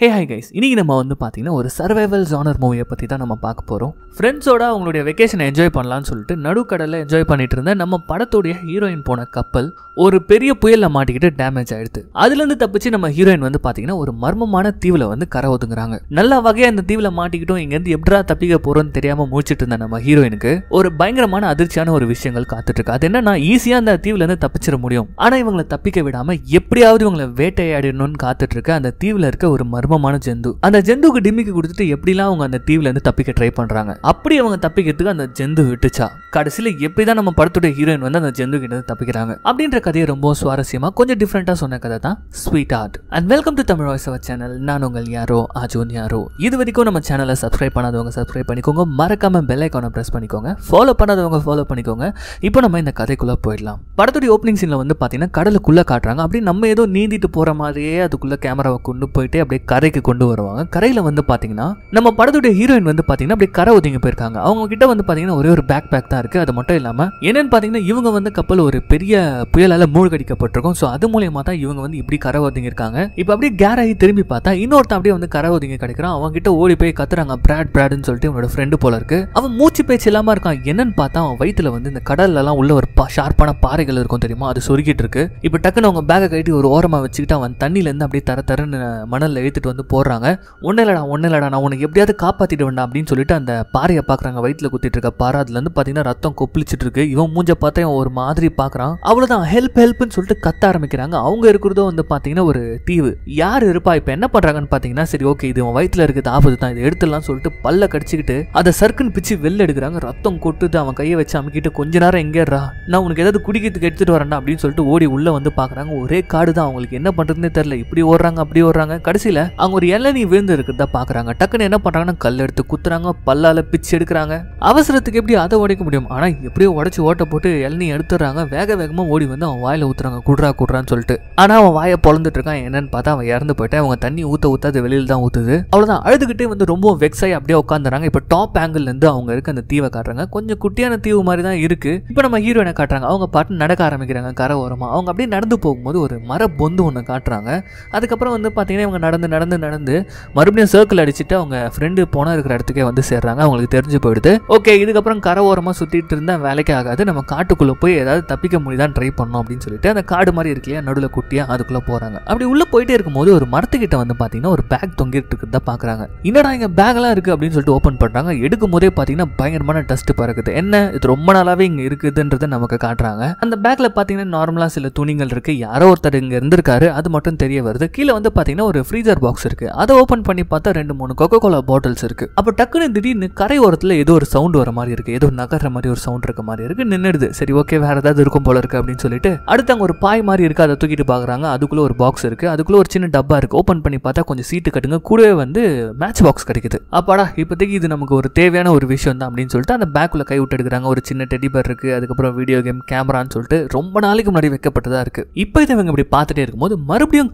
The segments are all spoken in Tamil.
ஹே ஹாய் கைஸ் இன்றைக்கி நம்ம வந்து பார்த்திங்கன்னா ஒரு சர்வைவல் ஜானர் மூவியை பற்றி தான் நம்ம பார்க்க போகிறோம் ஃப்ரெண்ட்ஸோட அவங்களுடைய வெக்கேஷனை என்ஜாய் பண்ணலாம்னு சொல்லிட்டு நடுக்கடலில் என்ஜாய் பண்ணிட்டு இருந்த நம்ம படத்துடைய ஹீரோயின் போன கப்பல் ஒரு பெரிய புயலில் மாட்டிக்கிட்டு டேமேஜ் ஆயிடுது அதுலேருந்து தப்பிச்சு நம்ம ஹீரோயின் வந்து பார்த்திங்கன்னா ஒரு மர்மமான தீவில் வந்து கரை ஒதுங்குறாங்க நல்ல வகையாக அந்த தீவில் மாட்டிக்கிட்டும் இங்கேருந்து எப்படா தப்பிக்க போகிறோம்னு தெரியாமல் முடிச்சிட்டு இருந்த நம்ம ஹீரோயினுக்கு ஒரு பயங்கரமான அதிர்ச்சியான ஒரு விஷயங்கள் இருக்கு அது என்னன்னா ஈஸியாக அந்த தீவிலேருந்து தப்பிச்சிட முடியும் ஆனால் இவங்களை தப்பிக்க விடாமல் எப்படியாவது இவங்களை வேட்டையாடணும்னு இருக்க அந்த தீவில் இருக்க ஒரு மர்ம மர்மமான ஜந்து அந்த ஜந்துக்கு டிமிக்கு கொடுத்துட்டு எப்படிலாம் அவங்க அந்த தீவுல இருந்து தப்பிக்க ட்ரை பண்றாங்க அப்படி அவங்க தப்பிக்கிறதுக்கு அந்த ஜெந்து விட்டுச்சா கடைசியில எப்படிதான் நம்ம படத்துடைய ஹீரோயின் வந்து அந்த ஜந்து கிட்ட தப்பிக்கிறாங்க அப்படின்ற கதையை ரொம்ப சுவாரஸ்யமா கொஞ்சம் டிஃப்ரெண்டா சொன்ன கதை தான் sweetheart and welcome to Tamil voice அவர் சேனல் நான் உங்கள் யாரோ அஜோன் யாரோ இது வரைக்கும் நம்ம சேனலை சப்ஸ்கிரைப் பண்ணாதவங்க சப்ஸ்கிரைப் பண்ணிக்கோங்க மறக்காம பெல் ஐக்கான ப்ரெஸ் பண்ணிக்கோங்க ஃபாலோ பண்ணாதவங்க ஃபாலோ பண்ணிக்கோங்க இப்போ நம்ம இந்த கதைக்குள்ளே போயிடலாம் படத்துடைய ஓப்பனிங் சீனில் வந்து பார்த்தீங்கன்னா கடலுக்குள்ளே காட்டுறாங்க அப்படி நம்ம ஏதோ நீந்திட்டு போகிற மாதிரியே அதுக்குள்ளே கேமராவை கொண்டு போயிட்டு அப்படியே கரைக்கு கொண்டு வருவாங்க கரையில் வந்து பார்த்தீங்கன்னா நம்ம படத்துடைய ஹீரோயின் வந்து பார்த்தீங்கன்னா அப்படியே கரை ஒதுங்கி போயிருக்காங்க அவங்க கிட்ட வந்து பார்த்தீங்கன்னா ஒரே ஒரு பேக் பேக் தான் இருக்குது அது மட்டும் இல்லாமல் என்னென்னு பார்த்தீங்கன்னா இவங்க வந்து கப்பல் ஒரு பெரிய புயலால் மூழ்கடிக்கப்பட்டிருக்கும் ஸோ அது மூலியமாக தான் இவங்க வந்து இப்படி கரை ஒதுங்கி இருக்காங்க இப்போ அப்படியே கேராகி திரும்பி பார்த்தா இன்னொருத்தன் அப்படியே வந்து கரை ஒதுங்கி கிடைக்கிறான் அவங்க கிட்ட ஓடி போய் கத்துறாங்க பிராட் பிராட்னு சொல்லிட்டு இவனோட ஃப்ரெண்டு போல இருக்கு அவன் மூச்சு பேச்சு இல்லாமல் இருக்கான் என்னன்னு பார்த்தா அவன் வயிற்றுல வந்து இந்த கடல்லலாம் உள்ள ஒரு ஷார்ப்பான பாறைகள் இருக்கும் தெரியுமா அது சொருக்கிட்டு இருக்கு இப்போ டக்குன்னு அவங்க பேக்கை கட்டி ஒரு ஓரமாக வச்சுக்கிட்டு அவன் தண்ணியிலேருந்து அப்படியே தர தரன்னு மணலில் எழுத்துட்டு தூக்கிட்டு வந்து போடுறாங்க ஒன்றும் இல்லைடா ஒன்றும் இல்லைடா நான் உனக்கு எப்படியாவது காப்பாற்றிட்டு வேண்டாம் அப்படின்னு சொல்லிட்டு அந்த பாறையை பார்க்குறாங்க வயிற்றில் குத்திட்டு இருக்க பாறை அதுலேருந்து பார்த்தீங்கன்னா ரத்தம் கொப்பளிச்சுட்டு இருக்கு இவன் மூஞ்ச பார்த்தா ஒரு மாதிரி பார்க்குறான் அவ்வளோதான் ஹெல்ப் ஹெல்ப்னு சொல்லிட்டு கத்த ஆரம்பிக்கிறாங்க அவங்க இருக்கிறதோ வந்து பார்த்தீங்கன்னா ஒரு தீவு யார் இருப்பா இப்போ என்ன பண்ணுறாங்கன்னு பார்த்தீங்கன்னா சரி ஓகே இது உன் வயிற்றில் இருக்கிறது ஆபத்து தான் இதை எடுத்துடலாம் சொல்லிட்டு பல்ல கடிச்சிக்கிட்டு அதை சர்க்குன்னு பிச்சு வெளில எடுக்கிறாங்க ரத்தம் கொட்டுது அவன் கையை வச்சு அமைக்கிட்டு கொஞ்ச நேரம் எங்கேடுறா நான் உனக்கு ஏதாவது குடிக்கிறதுக்கு எடுத்துகிட்டு வரேன் அப்படின்னு சொல்லிட்டு ஓடி உள்ளே வந்து பார்க்குறாங்க ஒரே காடு தான் அவங்களுக்கு என்ன பண்ணுறதுன்னு தெரில இப்படி ஓடுறாங்க அப்படி ஓடுறாங்க கடைசியில் அவங்க ஒரு இளநீ விழுந்து இருக்கிறத பாக்குறாங்க டக்குன்னு என்ன பண்றாங்கன்னா கல் எடுத்து குத்துறாங்க பல்லால பிச்சு எடுக்கிறாங்க அவசரத்துக்கு எப்படி அதை உடைக்க முடியும் ஆனா எப்படியோ உடச்சு ஓட்ட போட்டு இளநீ எடுத்துறாங்க வேக வேகமா ஓடி வந்து அவன் வாயில ஊத்துறாங்க குடுறா குடுறான்னு சொல்லிட்டு ஆனா அவன் வாயை பொழந்துட்டு இருக்கான் என்னன்னு பார்த்தா அவன் இறந்து போயிட்டு அவங்க தண்ணி ஊத்த ஊத்த அது வெளியில தான் ஊத்துது அவ்வளவுதான் அழுதுகிட்டே வந்து ரொம்ப வெக்ஸாய் அப்படியே உட்காந்துறாங்க இப்போ டாப் ஆங்கிள் இருந்து அவங்க இருக்க அந்த தீவை காட்டுறாங்க கொஞ்சம் குட்டியான தீவு மாதிரி தான் இருக்கு இப்போ நம்ம ஹீரோயினை காட்டுறாங்க அவங்க பாட்டு நடக்க ஆரம்பிக்கிறாங்க கரை ஓரமா அவங்க அப்படியே நடந்து போகும்போது ஒரு மர பொந்து ஒன்று காட்டுறாங்க அதுக்கப்புறம் வந்து பார்த்தீங்கன்னா இவங்க நடந்து நடந்து நடந்து மறுபடியும் சர்க்கிள் அடிச்சுட்டு அவங்க ஃப்ரெண்டு போனால் இருக்கிற இடத்துக்கே வந்து சேர்றாங்க அவங்களுக்கு தெரிஞ்சு போயிடுது ஓகே இதுக்கப்புறம் கரை ஓரமாக சுற்றிட்டு இருந்தால் வேலைக்கே ஆகாது நம்ம காட்டுக்குள்ளே போய் ஏதாவது தப்பிக்க முடியுதான் ட்ரை பண்ணோம் அப்படின்னு சொல்லிட்டு அந்த காடு மாதிரி இருக்கு நடுவில் குட்டியாக அதுக்குள்ளே போகிறாங்க அப்படி உள்ளே போயிட்டே இருக்கும்போது ஒரு மரத்துக்கிட்ட வந்து பார்த்தீங்கன்னா ஒரு பேக் தொங்கிட்டு இருக்கிறதா பார்க்குறாங்க என்னடா இங்கே பேக்லாம் இருக்குது அப்படின்னு சொல்லிட்டு ஓப்பன் பண்ணுறாங்க எடுக்கும் போதே பார்த்தீங்கன்னா பயங்கரமான டஸ்ட் பறக்குது என்ன இது ரொம்ப நாளாகவே இங்கே இருக்குதுன்றதை நமக்கு காட்டுறாங்க அந்த பேக்கில் பார்த்தீங்கன்னா நார்மலாக சில துணிகள் இருக்குது யாரோ ஒருத்தர் இங்கே இருந்திருக்காரு அது மட்டும் தெரிய வருது கீழே வந்து பார்த்தீங்கன்னா ஒரு ஃப்ரீசர் பாக்ஸ் இருக்குது அதை ஓப்பன் பண்ணி பார்த்தா ரெண்டு மூணு கொக்கோ கோலா பாட்டில்ஸ் இருக்குது அப்போ டக்குன்னு திடீர்னு கரை ஓரத்தில் ஏதோ ஒரு சவுண்ட் வர மாதிரி இருக்குது ஏதோ நகர்ற மாதிரி ஒரு சவுண்ட் இருக்க மாதிரி இருக்குது நின்றுடுது சரி ஓகே வேறு ஏதாவது இருக்கும் போல இருக்குது அப்படின்னு சொல்லிட்டு அடுத்து அங்கே ஒரு பாய் மாதிரி இருக்குது அதை தூக்கிட்டு பார்க்குறாங்க அதுக்குள்ளே ஒரு பாக்ஸ் இருக்குது அதுக்குள்ளே ஒரு சின்ன டப்பா இருக்குது ஓப்பன் பண்ணி பார்த்தா கொஞ்சம் சீட்டு கட்டுங்க கூடவே வந்து மேட்ச் பாக்ஸ் கிடைக்குது அப்பாடா இப்போதைக்கு இது நமக்கு ஒரு தேவையான ஒரு விஷயம் தான் அப்படின்னு சொல்லிட்டு அந்த பேக்குள்ளே கை விட்டு எடுக்கிறாங்க ஒரு சின்ன டெடிபர் இருக்குது அதுக்கப்புறம் வீடியோ கேம் கேமரான்னு சொல்லிட்டு ரொம்ப நாளைக்கு முன்னாடி வைக்கப்பட்டதா இருக்குது இப்போ இதை இவங்க இப்படி பார்த்துட்டே இருக்கும்போது மறுபடியும்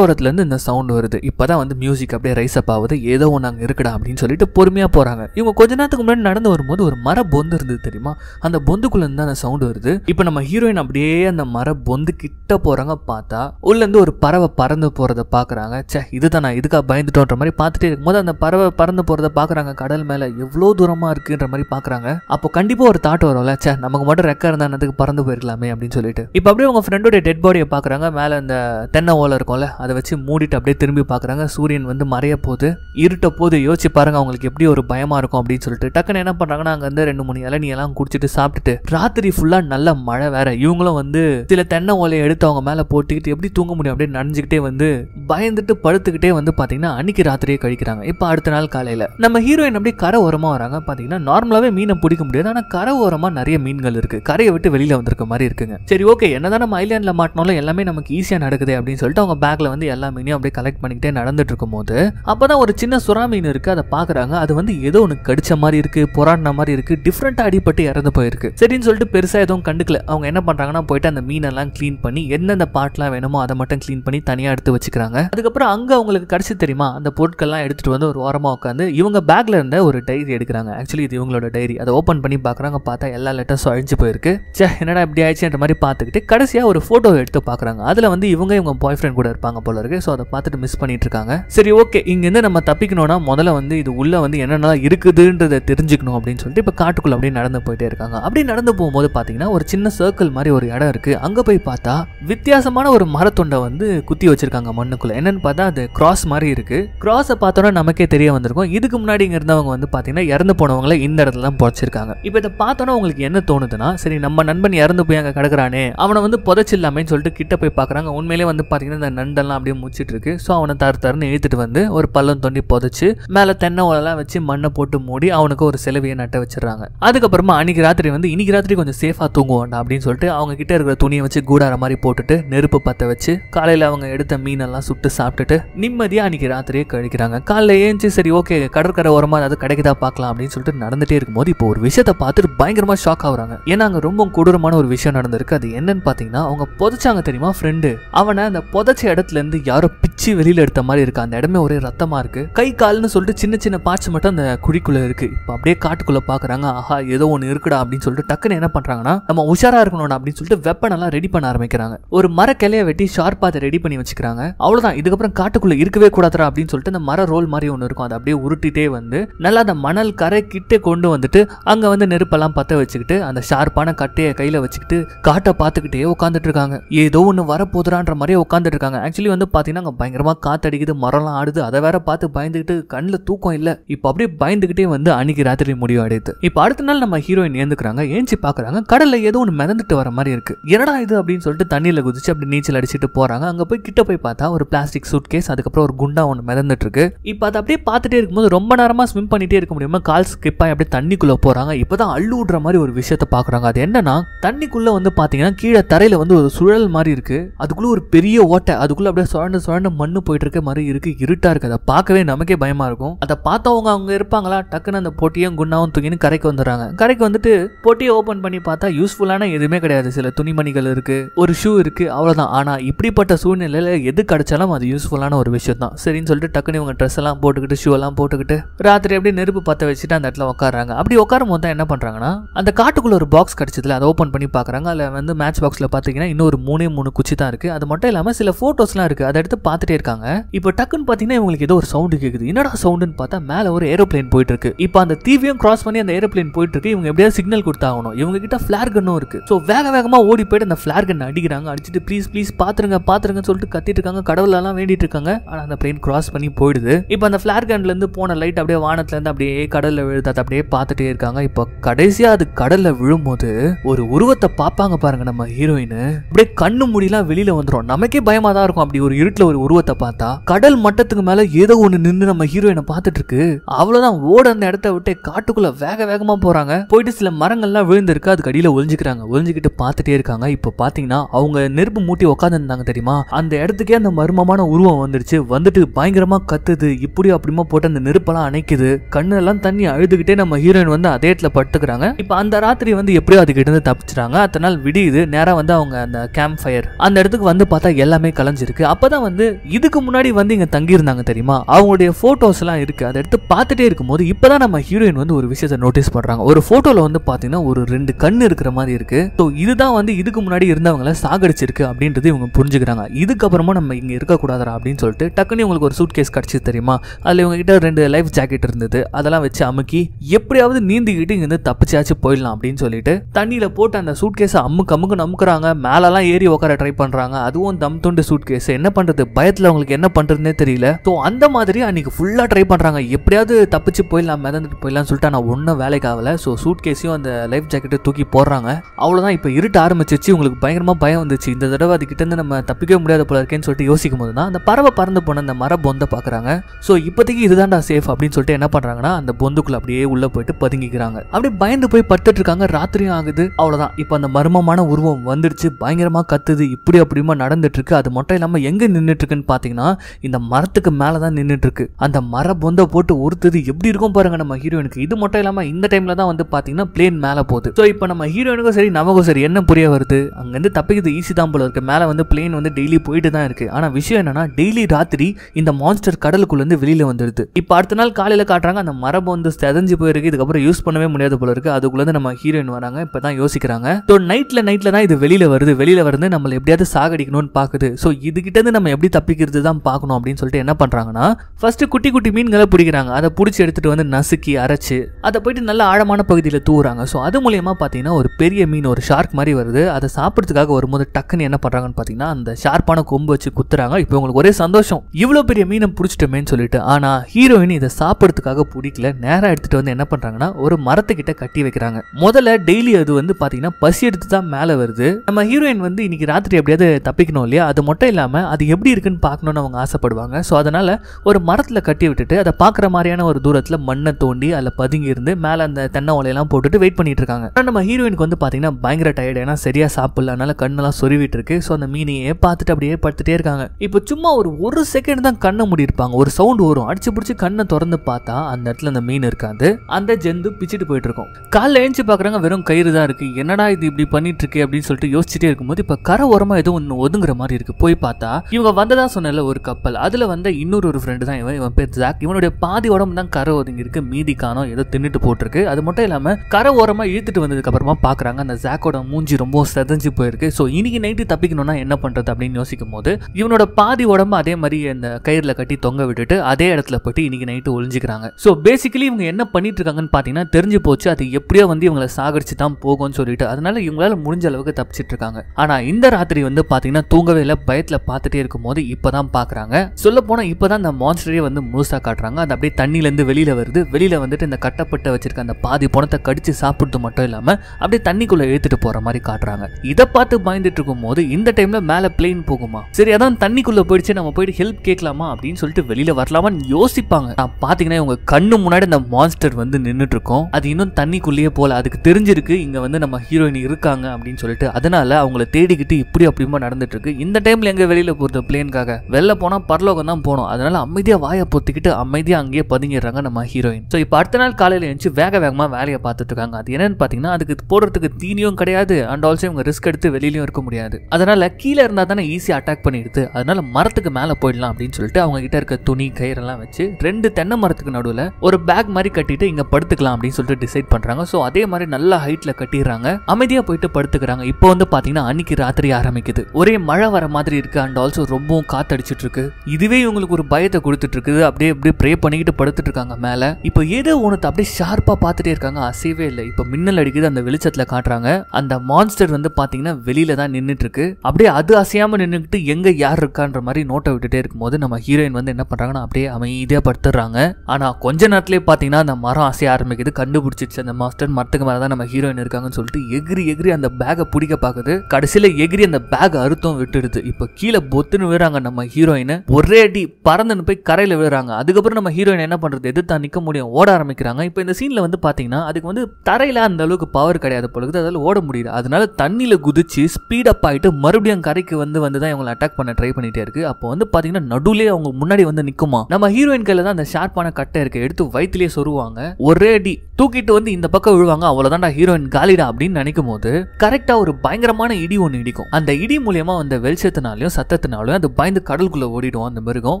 இருந்து இந்த சவுண்ட் வருது இப்போ தான் தான் வந்து மியூசிக் அப்படியே ரைஸ் அப் ஆகுது ஏதோ ஒன்று அங்கே இருக்கடா அப்படின்னு சொல்லிட்டு பொறுமையாக போகிறாங்க இவங்க கொஞ்ச நேரத்துக்கு முன்னாடி நடந்து வரும்போது ஒரு மர பொந்து இருந்தது தெரியுமா அந்த பொந்துக்குள்ளேருந்து அந்த சவுண்டு வருது இப்போ நம்ம ஹீரோயின் அப்படியே அந்த மர பொந்து கிட்ட போகிறாங்க பார்த்தா உள்ளேருந்து ஒரு பறவை பறந்து போகிறத பார்க்குறாங்க சே இதுதான் நான் இதுக்காக பயந்துட்டோன்ற மாதிரி பார்த்துட்டே இருக்கும்போது அந்த பறவை பறந்து போகிறத பார்க்குறாங்க கடல் மேலே எவ்வளோ தூரமாக இருக்குன்ற மாதிரி பார்க்குறாங்க அப்போ கண்டிப்பாக ஒரு தாட் வரும்ல சே நமக்கு மட்டும் ரெக்க இருந்தானதுக்கு பறந்து போயிருக்கலாமே அப்படின்னு சொல்லிட்டு இப்போ அப்படியே உங்கள் ஃப்ரெண்டோட டெட் பாடியை பார்க்குறாங்க மேலே அந்த தென்னை ஓலை இருக்கும்ல அதை வச்சு மூடிட்டு அப்படியே திரும்பி பார்க்குறாங்க சூரியன் வந்து மறைய போது இருட்ட போது யோசிச்சு பாருங்க அவங்களுக்கு எப்படி ஒரு பயமா இருக்கும் அப்படின்னு சொல்லிட்டு டக்குன்னு என்ன பண்ணுறாங்கன்னா அங்கே வந்து ரெண்டு இளநீ எல்லாம் குடிச்சிட்டு சாப்பிட்டுட்டு ராத்திரி ஃபுல்லா நல்ல மழை வேற இவங்களும் வந்து சில தென்னை ஓலையை எடுத்து அவங்க மேலே போட்டுக்கிட்டு எப்படி தூங்க முடியும் அப்படின்னு நனைஞ்சுக்கிட்டே வந்து பயந்துட்டு படுத்துக்கிட்டே வந்து பார்த்தீங்கன்னா அன்னைக்கு ராத்திரியே கழிக்கிறாங்க இப்போ அடுத்த நாள் காலையில் நம்ம ஹீரோயின் அப்படியே கரை ஓரமாக வராங்க பாத்தீங்கன்னா நார்மலாகவே மீனை பிடிக்க முடியாது ஆனால் கரை ஓரமாக நிறைய மீன்கள் இருக்குது கரையை விட்டு வெளியில் வந்திருக்க மாதிரி இருக்குங்க சரி ஓகே என்னதான் நம்ம ஐலாண்ட்ல மாட்டினாலும் எல்லாமே நமக்கு ஈஸியாக நடக்குது அப்படின்னு சொல்லிட்டு அவங்க பேக்கில் வந்து எல்லா மீனையும் அப்படியே கலெக்ட் பண்ணிக்கிட்டே நடந்து நடந்துட்டு இருக்கும் போது அப்பதான் ஒரு சின்ன சுறா மீன் இருக்கு அதை பாக்குறாங்க அது வந்து ஏதோ ஒண்ணு கடிச்ச மாதிரி இருக்கு போராடின மாதிரி இருக்கு டிஃப்ரெண்டா அடிப்பட்டு இறந்து போயிருக்கு சரின்னு சொல்லிட்டு பெருசா எதுவும் கண்டுக்கல அவங்க என்ன பண்றாங்கன்னா போயிட்டு அந்த மீனெல்லாம் கிளீன் பண்ணி எந்தெந்த பார்ட்லாம் வேணுமோ அதை மட்டும் கிளீன் பண்ணி தனியா எடுத்து வச்சுக்கிறாங்க அதுக்கப்புறம் அங்க அவங்களுக்கு கடைசி தெரியுமா அந்த பொருட்கள்லாம் எடுத்துட்டு வந்து ஒரு ஓரமா உட்காந்து இவங்க பேக்ல இருந்த ஒரு டைரி எடுக்கிறாங்க ஆக்சுவலி இது இவங்களோட டைரி அதை ஓப்பன் பண்ணி பாக்குறாங்க பார்த்தா எல்லா லெட்டர்ஸும் அழிஞ்சு போயிருக்கு சே என்னடா இப்படி ஆயிடுச்சுன்ற மாதிரி பாத்துக்கிட்டு கடைசியா ஒரு போட்டோ எடுத்து பாக்குறாங்க அதுல வந்து இவங்க இவங்க பாய் ஃப்ரெண்ட் கூட இருப்பாங்க போல இருக்கு ஸோ அதை பார்த்துட்டு மிஸ் பண்ணிட்டு இருக்காங்க சொல்லியிருக்காங்க சரி ஓகே இங்கேருந்து நம்ம தப்பிக்கணும்னா முதல்ல வந்து இது உள்ளே வந்து என்னென்னலாம் இருக்குதுன்றதை தெரிஞ்சுக்கணும் அப்படின்னு சொல்லிட்டு இப்போ காட்டுக்குள்ளே அப்படியே நடந்து போயிட்டே இருக்காங்க அப்படி நடந்து போகும்போது பார்த்தீங்கன்னா ஒரு சின்ன சர்க்கிள் மாதிரி ஒரு இடம் இருக்குது அங்கே போய் பார்த்தா வித்தியாசமான ஒரு மரத்தொண்டை வந்து குத்தி வச்சிருக்காங்க மண்ணுக்குள்ளே என்னென்னு பார்த்தா அது கிராஸ் மாதிரி இருக்குது கிராஸை பார்த்தோன்னா நமக்கே தெரிய வந்திருக்கும் இதுக்கு முன்னாடி இங்கே இருந்தவங்க வந்து பார்த்தீங்கன்னா இறந்து போனவங்கள இந்த இடத்துல தான் புதைச்சிருக்காங்க இப்போ இதை பார்த்தோன்னா உங்களுக்கு என்ன தோணுதுன்னா சரி நம்ம நண்பன் இறந்து போய் அங்கே கிடக்கிறானே அவனை வந்து புதைச்சிடலாமேன்னு சொல்லிட்டு கிட்ட போய் பார்க்குறாங்க உண்மையிலே வந்து பார்த்தீங்கன்னா இந்த நண்டெல்லாம் அப்படியே முச்சிட்டு இருக்கு ஸோ அவனை தர மண்ணை இழுத்துட்டு வந்து ஒரு பள்ளம் தோண்டி புதைச்சு மேலே தென்னை ஓலெல்லாம் வச்சு மண்ணை போட்டு மூடி அவனுக்கு ஒரு சிலவையை நட்ட வச்சிடறாங்க அதுக்கப்புறமா அன்னைக்கு ராத்திரி வந்து இன்னைக்கு ராத்திரி கொஞ்சம் சேஃபாக தூங்குவோம் அப்படின்னு சொல்லிட்டு அவங்க கிட்ட இருக்கிற துணியை வச்சு கூடார மாதிரி போட்டுட்டு நெருப்பு பற்ற வச்சு காலையில் அவங்க எடுத்த மீனெல்லாம் சுட்டு சாப்பிட்டுட்டு நிம்மதியா அன்னைக்கு ராத்திரியே கழிக்கிறாங்க காலைல ஏஞ்சி சரி ஓகே கடற்கரை ஓரமா ஏதாவது கிடைக்குதா பாக்கலாம் அப்படின்னு சொல்லிட்டு நடந்துகிட்டே இருக்கும்போது இப்போ ஒரு விஷயத்த பார்த்துட்டு பயங்கரமாக ஷாக் ஆகுறாங்க ஏன்னா அங்க ரொம்ப கொடூரமான ஒரு விஷயம் நடந்திருக்கு அது என்னன்னு பாத்தீங்கன்னா அவங்க புதைச்சாங்க தெரியுமா ஃப்ரெண்டு அவனை அந்த புதைச்ச இருந்து யாரோ பிச்சு வெளியில் எடுத்த மாதிரி இருக்கு அந்த இடமே ஒரே ரத்தமா இருக்கு கை கால்னு சொல்லிட்டு சின்ன சின்ன பாச்சு மட்டும் அந்த குழிக்குள்ள இருக்கு இப்போ அப்படியே காட்டுக்குள்ள பாக்குறாங்க ஆஹா ஏதோ ஒன்று இருக்குடா அப்படின்னு சொல்லிட்டு டக்குன்னு என்ன பண்றாங்கன்னா நம்ம உஷாரா இருக்கணும் அப்படின்னு சொல்லிட்டு வெப்பன் எல்லாம் ரெடி பண்ண ஆரம்பிக்கிறாங்க ஒரு மர கிளைய வெட்டி ஷார்ப்பா அதை ரெடி பண்ணி வச்சுக்கிறாங்க அவ்வளவுதான் இதுக்கப்புறம் காட்டுக்குள்ள இருக்கவே கூடாதா அப்படின்னு சொல்லிட்டு அந்த மர ரோல் மாதிரி ஒன்று இருக்கும் அதை அப்படியே உருட்டிட்டே வந்து நல்லா அந்த மணல் கரை கிட்டே கொண்டு வந்துட்டு அங்க வந்து நெருப்பெல்லாம் பத்த வச்சுக்கிட்டு அந்த ஷார்ப்பான கட்டையை கையில வச்சுக்கிட்டு காட்டை பார்த்துக்கிட்டே உட்காந்துட்டு இருக்காங்க ஏதோ ஒன்று வரப்போதுறான்ற மாதிரியே உட்காந்துட்டு இருக்காங்க ஆக்சுவலி வந்து பாத்தீங்கன்னா அங்கே பயங்கரமா காத்தடிக்குது மரம்லாம் ஆடுது அதை வேற பார்த்து பயந்துக்கிட்டு கண்ணில் தூக்கம் இல்லை இப்போ அப்படியே பயந்துக்கிட்டே வந்து அன்னைக்கு ராத்திரி முடிவு அடையுது இப்போ அடுத்த நாள் நம்ம ஹீரோயின் ஏந்துக்கிறாங்க ஏஞ்சி பார்க்குறாங்க கடலில் ஏதோ ஒன்று மிதந்துட்டு வர மாதிரி இருக்கு இரடா இது அப்படின்னு சொல்லிட்டு தண்ணியில் குதிச்சு அப்படி நீச்சல் அடிச்சுட்டு போகிறாங்க அங்கே போய் கிட்ட போய் பார்த்தா ஒரு பிளாஸ்டிக் சூட் கேஸ் அதுக்கப்புறம் ஒரு குண்டா ஒன்று மிதந்துட்டு இருக்கு இப்போ அதை அப்படியே பார்த்துட்டே இருக்கும்போது ரொம்ப நேரமாக ஸ்விம் பண்ணிட்டே இருக்க முடியுமா கால் ஸ்கிப் ஆகி அப்படியே தண்ணிக்குள்ளே போகிறாங்க இப்போ தான் அள்ளுடுற மாதிரி ஒரு விஷயத்த பார்க்குறாங்க அது என்னன்னா தண்ணிக்குள்ளே வந்து பார்த்தீங்கன்னா கீழே தரையில் வந்து ஒரு சுழல் மாதிரி இருக்கு அதுக்குள்ளே ஒரு பெரிய ஓட்டை அதுக்குள்ளே அப்படியே சுழண்டு சுழண்டு மண்ணு போயிட்டு இருக்க மாதிரி மாதிரி இருக்கு இருட்டாக இருக்கு அதை பார்க்கவே நமக்கே பயமாக இருக்கும் அதை பார்த்தவங்க அவங்க இருப்பாங்களா டக்குன்னு அந்த பொட்டியும் குண்டாவும் தூங்கின்னு கரைக்கு வந்துடுறாங்க கரைக்கு வந்துட்டு பொட்டியை ஓப்பன் பண்ணி பார்த்தா யூஸ்ஃபுல்லான எதுவுமே கிடையாது சில துணிமணிகள் இருக்குது ஒரு ஷூ இருக்குது அவ்வளோதான் ஆனால் இப்படிப்பட்ட சூழ்நிலையில் எது கிடைச்சாலும் அது யூஸ்ஃபுல்லான ஒரு விஷயம் தான் சரின்னு சொல்லிட்டு டக்குன்னு இவங்க ட்ரெஸ் எல்லாம் போட்டுக்கிட்டு ஷூ எல்லாம் போட்டுக்கிட்டு ராத்திரி அப்படியே நெருப்பு பற்ற வச்சுட்டு அந்த இடத்துல உட்காறாங்க அப்படி உட்காரும் போது தான் என்ன பண்ணுறாங்கன்னா அந்த காட்டுக்குள்ள ஒரு பாக்ஸ் கிடைச்சதுல அதை ஓப்பன் பண்ணி பார்க்குறாங்க அதில் வந்து மேட்ச் பாக்ஸில் பார்த்தீங்கன்னா இன்னும் ஒரு மூணே மூணு குச்சி தான் இருக்குது அது மட்டும் இல்லாமல் சில ஃபோட்டோஸ்லாம் இருக்குது அதை எடுத்து பார்த்துட்டே இருக்காங்க இப்போ இப்போ டக்குன்னு பார்த்தீங்கன்னா இவங்களுக்கு ஏதோ ஒரு சவுண்டு கேட்குது என்னடா சவுண்டுன்னு பார்த்தா மேலே ஒரு ஏரோப்ளேன் போயிட்டு இருக்கு இப்போ அந்த தீவியம் கிராஸ் பண்ணி அந்த ஏரோப்ளேன் போயிட்டு இருக்கு இவங்க எப்படியாவது சிக்னல் கொடுத்தாகணும் இவங்க கிட்ட ஃபிளார் கன்னும் இருக்கு ஸோ வேக வேகமாக ஓடி போயிட்டு அந்த ஃபிளார் கன் அடிக்கிறாங்க அடிச்சுட்டு ப்ளீஸ் ப்ளீஸ் பாத்துருங்க பாத்துருங்கன்னு சொல்லிட்டு கத்திட்டு இருக்காங்க கடவுளெல்லாம் வேண்டிட்டு இருக்காங்க ஆனால் அந்த பிளேன் கிராஸ் பண்ணி போயிடுது இப்போ அந்த ஃபிளார் இருந்து போன லைட் அப்படியே வானத்துல இருந்து அப்படியே கடலில் விழுது அதை அப்படியே பார்த்துட்டே இருக்காங்க இப்போ கடைசியாக அது கடல்ல விழும்போது ஒரு உருவத்தை பார்ப்பாங்க பாருங்க நம்ம ஹீரோயின் அப்படியே கண்ணு முடியெல்லாம் வெளியில வந்துடும் நமக்கே பயமா தான் இருக்கும் அப்படி ஒரு இருட்டில் ஒரு உருவத்தை பார்த்தா கடல் மட்டத்துக்கு மேல ஏதோ ஒண்ணு நின்று நம்ம ஹீரோயினை பார்த்துட்டு இருக்கு அவ்வளவுதான் ஓட அந்த இடத்த விட்டு காட்டுக்குள்ள வேக வேகமா போறாங்க போயிட்டு சில மரங்கள்லாம் விழுந்திருக்கு அதுக்கு அடியில ஒளிஞ்சுக்கிறாங்க ஒழிஞ்சுக்கிட்டு பாத்துட்டே இருக்காங்க இப்ப பாத்தீங்கன்னா அவங்க நெருப்பு மூட்டி உட்காந்துருந்தாங்க தெரியுமா அந்த இடத்துக்கே அந்த மர்மமான உருவம் வந்துருச்சு வந்துட்டு பயங்கரமா கத்துது இப்படி அப்படிமா போட்டு அந்த நெருப்பெல்லாம் அணைக்குது கண்ணெல்லாம் தண்ணி அழுதுகிட்டே நம்ம ஹீரோயின் வந்து அதே இடத்துல பட்டுக்கிறாங்க இப்ப அந்த ராத்திரி வந்து எப்படியோ அதுக்கிட்ட இருந்து தப்பிச்சிட்டாங்க அத்தனை விடியுது நேரம் வந்து அவங்க அந்த கேம்ப் ஃபயர் அந்த இடத்துக்கு வந்து பார்த்தா எல்லாமே கலைஞ்சிருக்கு அப்பதான் வந்து இதுக்கு முன்னாடி வந்து வந்து இங்கே தங்கியிருந்தாங்க தெரியுமா அவங்களுடைய ஃபோட்டோஸ்லாம் இருக்குது அதை எடுத்து பார்த்துட்டே இருக்கும்போது இப்போ தான் நம்ம ஹீரோயின் வந்து ஒரு விஷயத்தை நோட்டீஸ் பண்ணுறாங்க ஒரு ஃபோட்டோவில் வந்து பார்த்தீங்கன்னா ஒரு ரெண்டு கண் இருக்கிற மாதிரி இருக்குது ஸோ இதுதான் வந்து இதுக்கு முன்னாடி இருந்தவங்கள சாகடிச்சிருக்கு அப்படின்றது இவங்க புரிஞ்சுக்கிறாங்க இதுக்கப்புறமா நம்ம இங்கே இருக்கக்கூடாதா அப்படின்னு சொல்லிட்டு டக்குன்னு இவங்களுக்கு ஒரு சூட் கேஸ் கிடச்சிது தெரியுமா அதில் இவங்ககிட்ட ரெண்டு லைஃப் ஜாக்கெட் இருந்தது அதெல்லாம் வச்சு அமுக்கி எப்படியாவது நீந்திக்கிட்டு இங்கேருந்து தப்பிச்சாச்சு போயிடலாம் அப்படின்னு சொல்லிட்டு தண்ணியில் போட்டு அந்த சூட் கேஸை அமுக்கு நமுக்குறாங்க மேலெல்லாம் ஏறி உட்கார ட்ரை பண்ணுறாங்க அதுவும் தம் துண்டு சூட் கேஸ் என்ன பண்ணுறது பயத்தில் அவங்களுக்கு என்ன பண்ணுறது பண்றதுனே தெரியல ஸோ அந்த மாதிரி அன்னைக்கு ஃபுல்லாக ட்ரை பண்ணுறாங்க எப்படியாவது தப்பிச்சு போயிடலாம் மிதந்துட்டு போயிடலாம்னு சொல்லிட்டு நான் ஒன்றும் வேலைக்கு ஆகலை ஸோ சூட் கேஸையும் அந்த லைஃப் ஜாக்கெட்டை தூக்கி போடுறாங்க அவ்வளோதான் இப்போ இருட்ட ஆரம்பிச்சிச்சு உங்களுக்கு பயங்கரமாக பயம் வந்துச்சு இந்த தடவை இருந்து நம்ம தப்பிக்க முடியாத போல இருக்கேன்னு சொல்லிட்டு யோசிக்கும் போது தான் அந்த பறவை பறந்து போன அந்த மர பொந்தை பார்க்குறாங்க ஸோ இப்போதைக்கு இதுதான்டா சேஃப் அப்படின்னு சொல்லிட்டு என்ன பண்ணுறாங்கன்னா அந்த பொந்துக்குள்ள அப்படியே உள்ளே போயிட்டு பதுங்கிக்கிறாங்க அப்படியே பயந்து போய் படுத்துட்டு இருக்காங்க ராத்திரியும் ஆகுது அவ்வளோதான் இப்போ அந்த மர்மமான உருவம் வந்துடுச்சு பயங்கரமாக கத்துது இப்படி அப்படிமா நடந்துட்டு இருக்கு அது மட்டும் இல்லாமல் எங்கே நின்றுட்டு இருக்குன்னு பார்த்தீங்கன்னா இந்த மரத்துக்கு மேலே தான் இருக்கு அந்த மர பொந்தை போட்டு ஒருத்தது எப்படி இருக்கும் பாருங்க நம்ம ஹீரோயினுக்கு இது மட்டும் இல்லாமல் இந்த டைமில் தான் வந்து பார்த்தீங்கன்னா பிளேன் மேலே போகுது ஸோ இப்போ நம்ம ஹீரோயினுக்கும் சரி நமக்கும் சரி என்ன புரிய வருது அங்கேருந்து தப்பிக்கிறது ஈஸி தான் போல இருக்கு மேலே வந்து பிளேன் வந்து டெய்லி போயிட்டு தான் இருக்குது ஆனால் விஷயம் என்னன்னா டெய்லி ராத்திரி இந்த மான்ஸ்டர் கடலுக்குள்ளேருந்து வெளியில் வந்துடுது இப்போ அடுத்த நாள் காலையில் காட்டுறாங்க அந்த மரபு வந்து செதஞ்சு போயிருக்கு இதுக்கப்புறம் யூஸ் பண்ணவே முடியாது போல இருக்குது அதுக்குள்ளேருந்து நம்ம ஹீரோயின் வராங்க இப்போ தான் யோசிக்கிறாங்க ஸோ நைட்டில் நைட்டில் தான் இது வெளியில் வருது வெளியில் வந்து நம்மளை எப்படியாவது சாகடிக்கணும்னு பார்க்குது ஸோ இருந்து நம்ம எப்படி தப்பிக்கிறது தான் பார்க்கணும் அப்படின்னு சொல்லிட்டு என்ன பண்ணுறாங்கன்னா ஃபஸ்ட்டு குட்டி குட்டி மீன்களை பிடிக்கிறாங்க அதை பிடிச்சி எடுத்துகிட்டு வந்து நசுக்கி அரைச்சி அதை போயிட்டு நல்ல ஆழமான பகுதியில் தூவுறாங்க ஸோ அது மூலயமா பார்த்தீங்கன்னா ஒரு பெரிய மீன் ஒரு ஷார்க் மாதிரி வருது அதை சாப்பிட்றதுக்காக வரும்போது டக்குன்னு என்ன பண்ணுறாங்கன்னு பார்த்தீங்கன்னா அந்த ஷார்ப்பான கொம்பு வச்சு குத்துறாங்க இப்போ உங்களுக்கு ஒரே சந்தோஷம் இவ்வளோ பெரிய மீனை பிடிச்சிட்டோமேன்னு சொல்லிட்டு ஆனால் ஹீரோயின் இதை சாப்பிட்றதுக்காக பிடிக்கல நேராக எடுத்துகிட்டு வந்து என்ன பண்ணுறாங்கன்னா ஒரு மரத்துக்கிட்ட கட்டி வைக்கிறாங்க முதல்ல டெய்லி அது வந்து பார்த்தீங்கன்னா பசி எடுத்து தான் மேலே வருது நம்ம ஹீரோயின் வந்து இன்னைக்கு ராத்திரி எப்படியாவது தப்பிக்கணும் இல்லையா அது மட்டும் இல்லாமல் அது எப்படி இருக்குன்னு பார்க்கணும்னு அவங்க ஆசைப்படுறாங்க தேவைப்படுவாங்க ஸோ அதனால் ஒரு மரத்தில் கட்டி விட்டுட்டு அதை பார்க்குற மாதிரியான ஒரு தூரத்தில் மண்ணை தோண்டி அதில் பதுங்கி இருந்து மேலே அந்த தென்னை ஓலையெல்லாம் போட்டுட்டு வெயிட் பண்ணிட்டு இருக்காங்க ஆனால் நம்ம ஹீரோயினுக்கு வந்து பார்த்தீங்கன்னா பயங்கர டயர்டு ஏன்னா சரியாக சாப்பிடல அதனால கண்ணெல்லாம் சொருவிட்டு இருக்கு ஸோ அந்த மீனையே பார்த்துட்டு அப்படியே படுத்துட்டே இருக்காங்க இப்போ சும்மா ஒரு ஒரு செகண்ட் தான் கண்ணை இருப்பாங்க ஒரு சவுண்ட் வரும் அடிச்சு பிடிச்சி கண்ணை திறந்து பார்த்தா அந்த இடத்துல அந்த மீன் இருக்காது அந்த ஜந்து பிச்சுட்டு போயிட்டு இருக்கும் காலைல எழுந்து பார்க்குறாங்க வெறும் கயிறு தான் இருக்கு என்னடா இது இப்படி பண்ணிட்டு இருக்கு அப்படின்னு சொல்லிட்டு யோசிச்சுட்டே இருக்கும்போது இப்போ கரை ஓரமாக எதுவும் ஒன்று ஒதுங்குற மாதிரி இருக்கு போய் பார்த்தா இவங்க வந்ததா சொன்னல ஒரு கப்ப கப்பல் அதில் வந்த இன்னொரு ஒரு ஃப்ரெண்டு தான் இவன் இவன் பேர் ஜாக் இவனுடைய பாதி உடம்பு தான் கரை ஒதுங்கி இருக்கு மீதி காணோம் ஏதோ தின்னுட்டு போட்டிருக்கு அது மட்டும் இல்லாமல் கரை ஓரமாக இழுத்துட்டு வந்ததுக்கு அப்புறமா பார்க்குறாங்க அந்த ஜாக்கோட மூஞ்சி ரொம்ப செதஞ்சு போயிருக்கு ஸோ இன்னைக்கு நைட்டு தப்பிக்கணும்னா என்ன பண்ணுறது அப்படின்னு யோசிக்கும் போது இவனோட பாதி உடம்பு அதே மாதிரி அந்த கயிறில் கட்டி தொங்க விட்டுட்டு அதே இடத்துல போட்டு இன்னைக்கு நைட்டு ஒழிஞ்சிக்கிறாங்க ஸோ பேசிக்கலி இவங்க என்ன பண்ணிட்டு இருக்காங்கன்னு பார்த்தீங்கன்னா தெரிஞ்சு போச்சு அது எப்படியோ வந்து இவங்களை சாகரிச்சு தான் போகும்னு சொல்லிட்டு அதனால இவங்களால முடிஞ்ச அளவுக்கு தப்பிச்சிட்டு இருக்காங்க ஆனால் இந்த ராத்திரி வந்து பார்த்தீங்கன்னா தூங்கவே இல்லை பயத்தில் பார்த்துட்டே இருக்கும் இப்போ தான் பார்க்குறாங்க காட்டுறாங்க சொல்ல போனா இப்பதான் அந்த மான்ஸ்டரே வந்து முழுசா காட்டுறாங்க அது அப்படியே தண்ணியிலேருந்து வெளியில வருது வெளியில வந்துட்டு இந்த கட்டப்பட்ட வச்சிருக்க அந்த பாதி பணத்தை கடிச்சு சாப்பிட்டு மட்டும் இல்லாம அப்படியே தண்ணிக்குள்ள இழுத்துட்டு போற மாதிரி காட்டுறாங்க இதை பார்த்து பயந்துட்டு இருக்கும் போது இந்த டைம்ல மேல பிளேன் போகுமா சரி அதான் தண்ணிக்குள்ள போயிடுச்சு நம்ம போயிட்டு ஹெல்ப் கேட்கலாமா அப்படின்னு சொல்லிட்டு வெளியில வரலாமான்னு யோசிப்பாங்க நான் பாத்தீங்கன்னா இவங்க கண்ணு முன்னாடி இந்த மான்ஸ்டர் வந்து நின்றுட்டு இருக்கோம் அது இன்னும் தண்ணிக்குள்ளேயே போல அதுக்கு தெரிஞ்சிருக்கு இங்க வந்து நம்ம ஹீரோயின் இருக்காங்க அப்படின்னு சொல்லிட்டு அதனால அவங்கள தேடிக்கிட்டு இப்படி அப்படிமா நடந்துட்டு இருக்கு இந்த டைம்ல எங்க வெளியில போறது பிளேன்காக வெளில போனா பரலோகம் தான் போனோம் அதனால் அமைதியாக வாயை பொத்திக்கிட்டு அமைதியாக அங்கேயே பதுங்கிடுறாங்க நம்ம ஹீரோயின் ஸோ இப்போ அடுத்த நாள் காலையில் எழுந்து வேக வேகமாக வேலையை பார்த்துட்டு அது என்னன்னு பார்த்தீங்கன்னா அதுக்கு போடுறதுக்கு தீனியும் கிடையாது அண்ட் ஆல்சோ இவங்க ரிஸ்க் எடுத்து வெளியிலையும் இருக்க முடியாது அதனால் கீழே இருந்தால் தானே ஈஸியாக அட்டாக் பண்ணிடுது அதனால் மரத்துக்கு மேலே போயிடலாம் அப்படின்னு சொல்லிட்டு அவங்க கிட்ட இருக்க துணி கயிறெல்லாம் வச்சு ரெண்டு தென்னை மரத்துக்கு நடுவில் ஒரு பேக் மாதிரி கட்டிட்டு இங்கே படுத்துக்கலாம் அப்படின்னு சொல்லிட்டு டிசைட் பண்ணுறாங்க ஸோ அதே மாதிரி நல்ல ஹைட்டில் கட்டிடுறாங்க அமைதியாக போயிட்டு படுத்துக்கிறாங்க இப்போ வந்து பார்த்தீங்கன்னா அன்னைக்கு ராத்திரி ஆரம்பிக்குது ஒரே மழை வர மாதிரி இருக்கு அண்ட் ஆல்சோ ரொம்பவும் காத்தடிச்சிட்டு இருக்கு இதுவே இவங்களுக்கு ஒரு பயத்தை கொடுத்துட்ருக்குது அப்படியே அப்படியே ப்ரே பண்ணிக்கிட்டு படுத்துட்டு இருக்காங்க மேலே இப்போ ஏதோ ஒன்று அப்படியே ஷார்ப்பாக பார்த்துட்டே இருக்காங்க அசையவே இல்லை இப்போ மின்னல் அடிக்குது அந்த வெளிச்சத்தில் காட்டுறாங்க அந்த மான்ஸ்டர் வந்து பாத்தீங்கன்னா வெளியில தான் இருக்கு அப்படியே அது அசையாமல் நின்றுக்கிட்டு எங்கே யார் இருக்கான்ற மாதிரி நோட்டை விட்டுட்டே இருக்கும்போது நம்ம ஹீரோயின் வந்து என்ன பண்ணுறாங்கன்னா அப்படியே அமைதியாக படுத்துறாங்க ஆனால் கொஞ்ச நேரத்துலேயே பார்த்தீங்கன்னா அந்த மரம் அசைய ஆரம்பிக்குது கண்டுபிடிச்சிச்சு அந்த மாஸ்டர் மரத்துக்கு மேலே தான் நம்ம ஹீரோயின் இருக்காங்கன்னு சொல்லிட்டு எகிரி எகிரி அந்த பேகை பிடிக்க பார்க்குது கடைசியில் எகிரி அந்த பேக் அறுத்தம் விட்டுடுது இப்போ கீழே பொத்துன்னு விடுறாங்க நம்ம ஹீரோயினை ஒரே அடி பறந்துன்னு போய் கரையில் விழுறாங்க அதுக்கப்புறம் நம்ம ஹீரோயின் என்ன பண்ணுறது எதிர்த்தா நிற்க முடியும் ஓட ஆரம்பிக்கிறாங்க இப்போ இந்த சீனில் வந்து பார்த்தீங்கன்னா அதுக்கு வந்து தரையில் அந்த அளவுக்கு பவர் கிடையாது பொழுது அதால் ஓட முடியல அதனால தண்ணியில் குதிச்சு ஸ்பீடப் ஆகிட்டு மறுபடியும் கரைக்கு வந்து வந்து தான் இவங்களை அட்டாக் பண்ண ட்ரை பண்ணிகிட்டே இருக்கு அப்போ வந்து பார்த்தீங்கன்னா நடுவிலே அவங்க முன்னாடி வந்து நிற்குமா நம்ம ஹீரோயின் கையில் தான் அந்த ஷார்ப்பான கட்டை இருக்கு எடுத்து வயிற்றுலேயே சொருவாங்க ஒரே அடி தூக்கிட்டு வந்து இந்த பக்கம் விழுவாங்க அவ்வளோதான்டா ஹீரோயின் காலிடா அப்படின்னு நினைக்கும் போது கரெக்டாக ஒரு பயங்கரமான இடி ஒன்று இடிக்கும் அந்த இடி மூலியமாக வந்த வெளிச்சத்தினாலையும் சத்தத்தினாலையும் அது பயந்து கடலுக்குள்ளே ஓடிடும் ஆயிடும் அந்த மிருகம்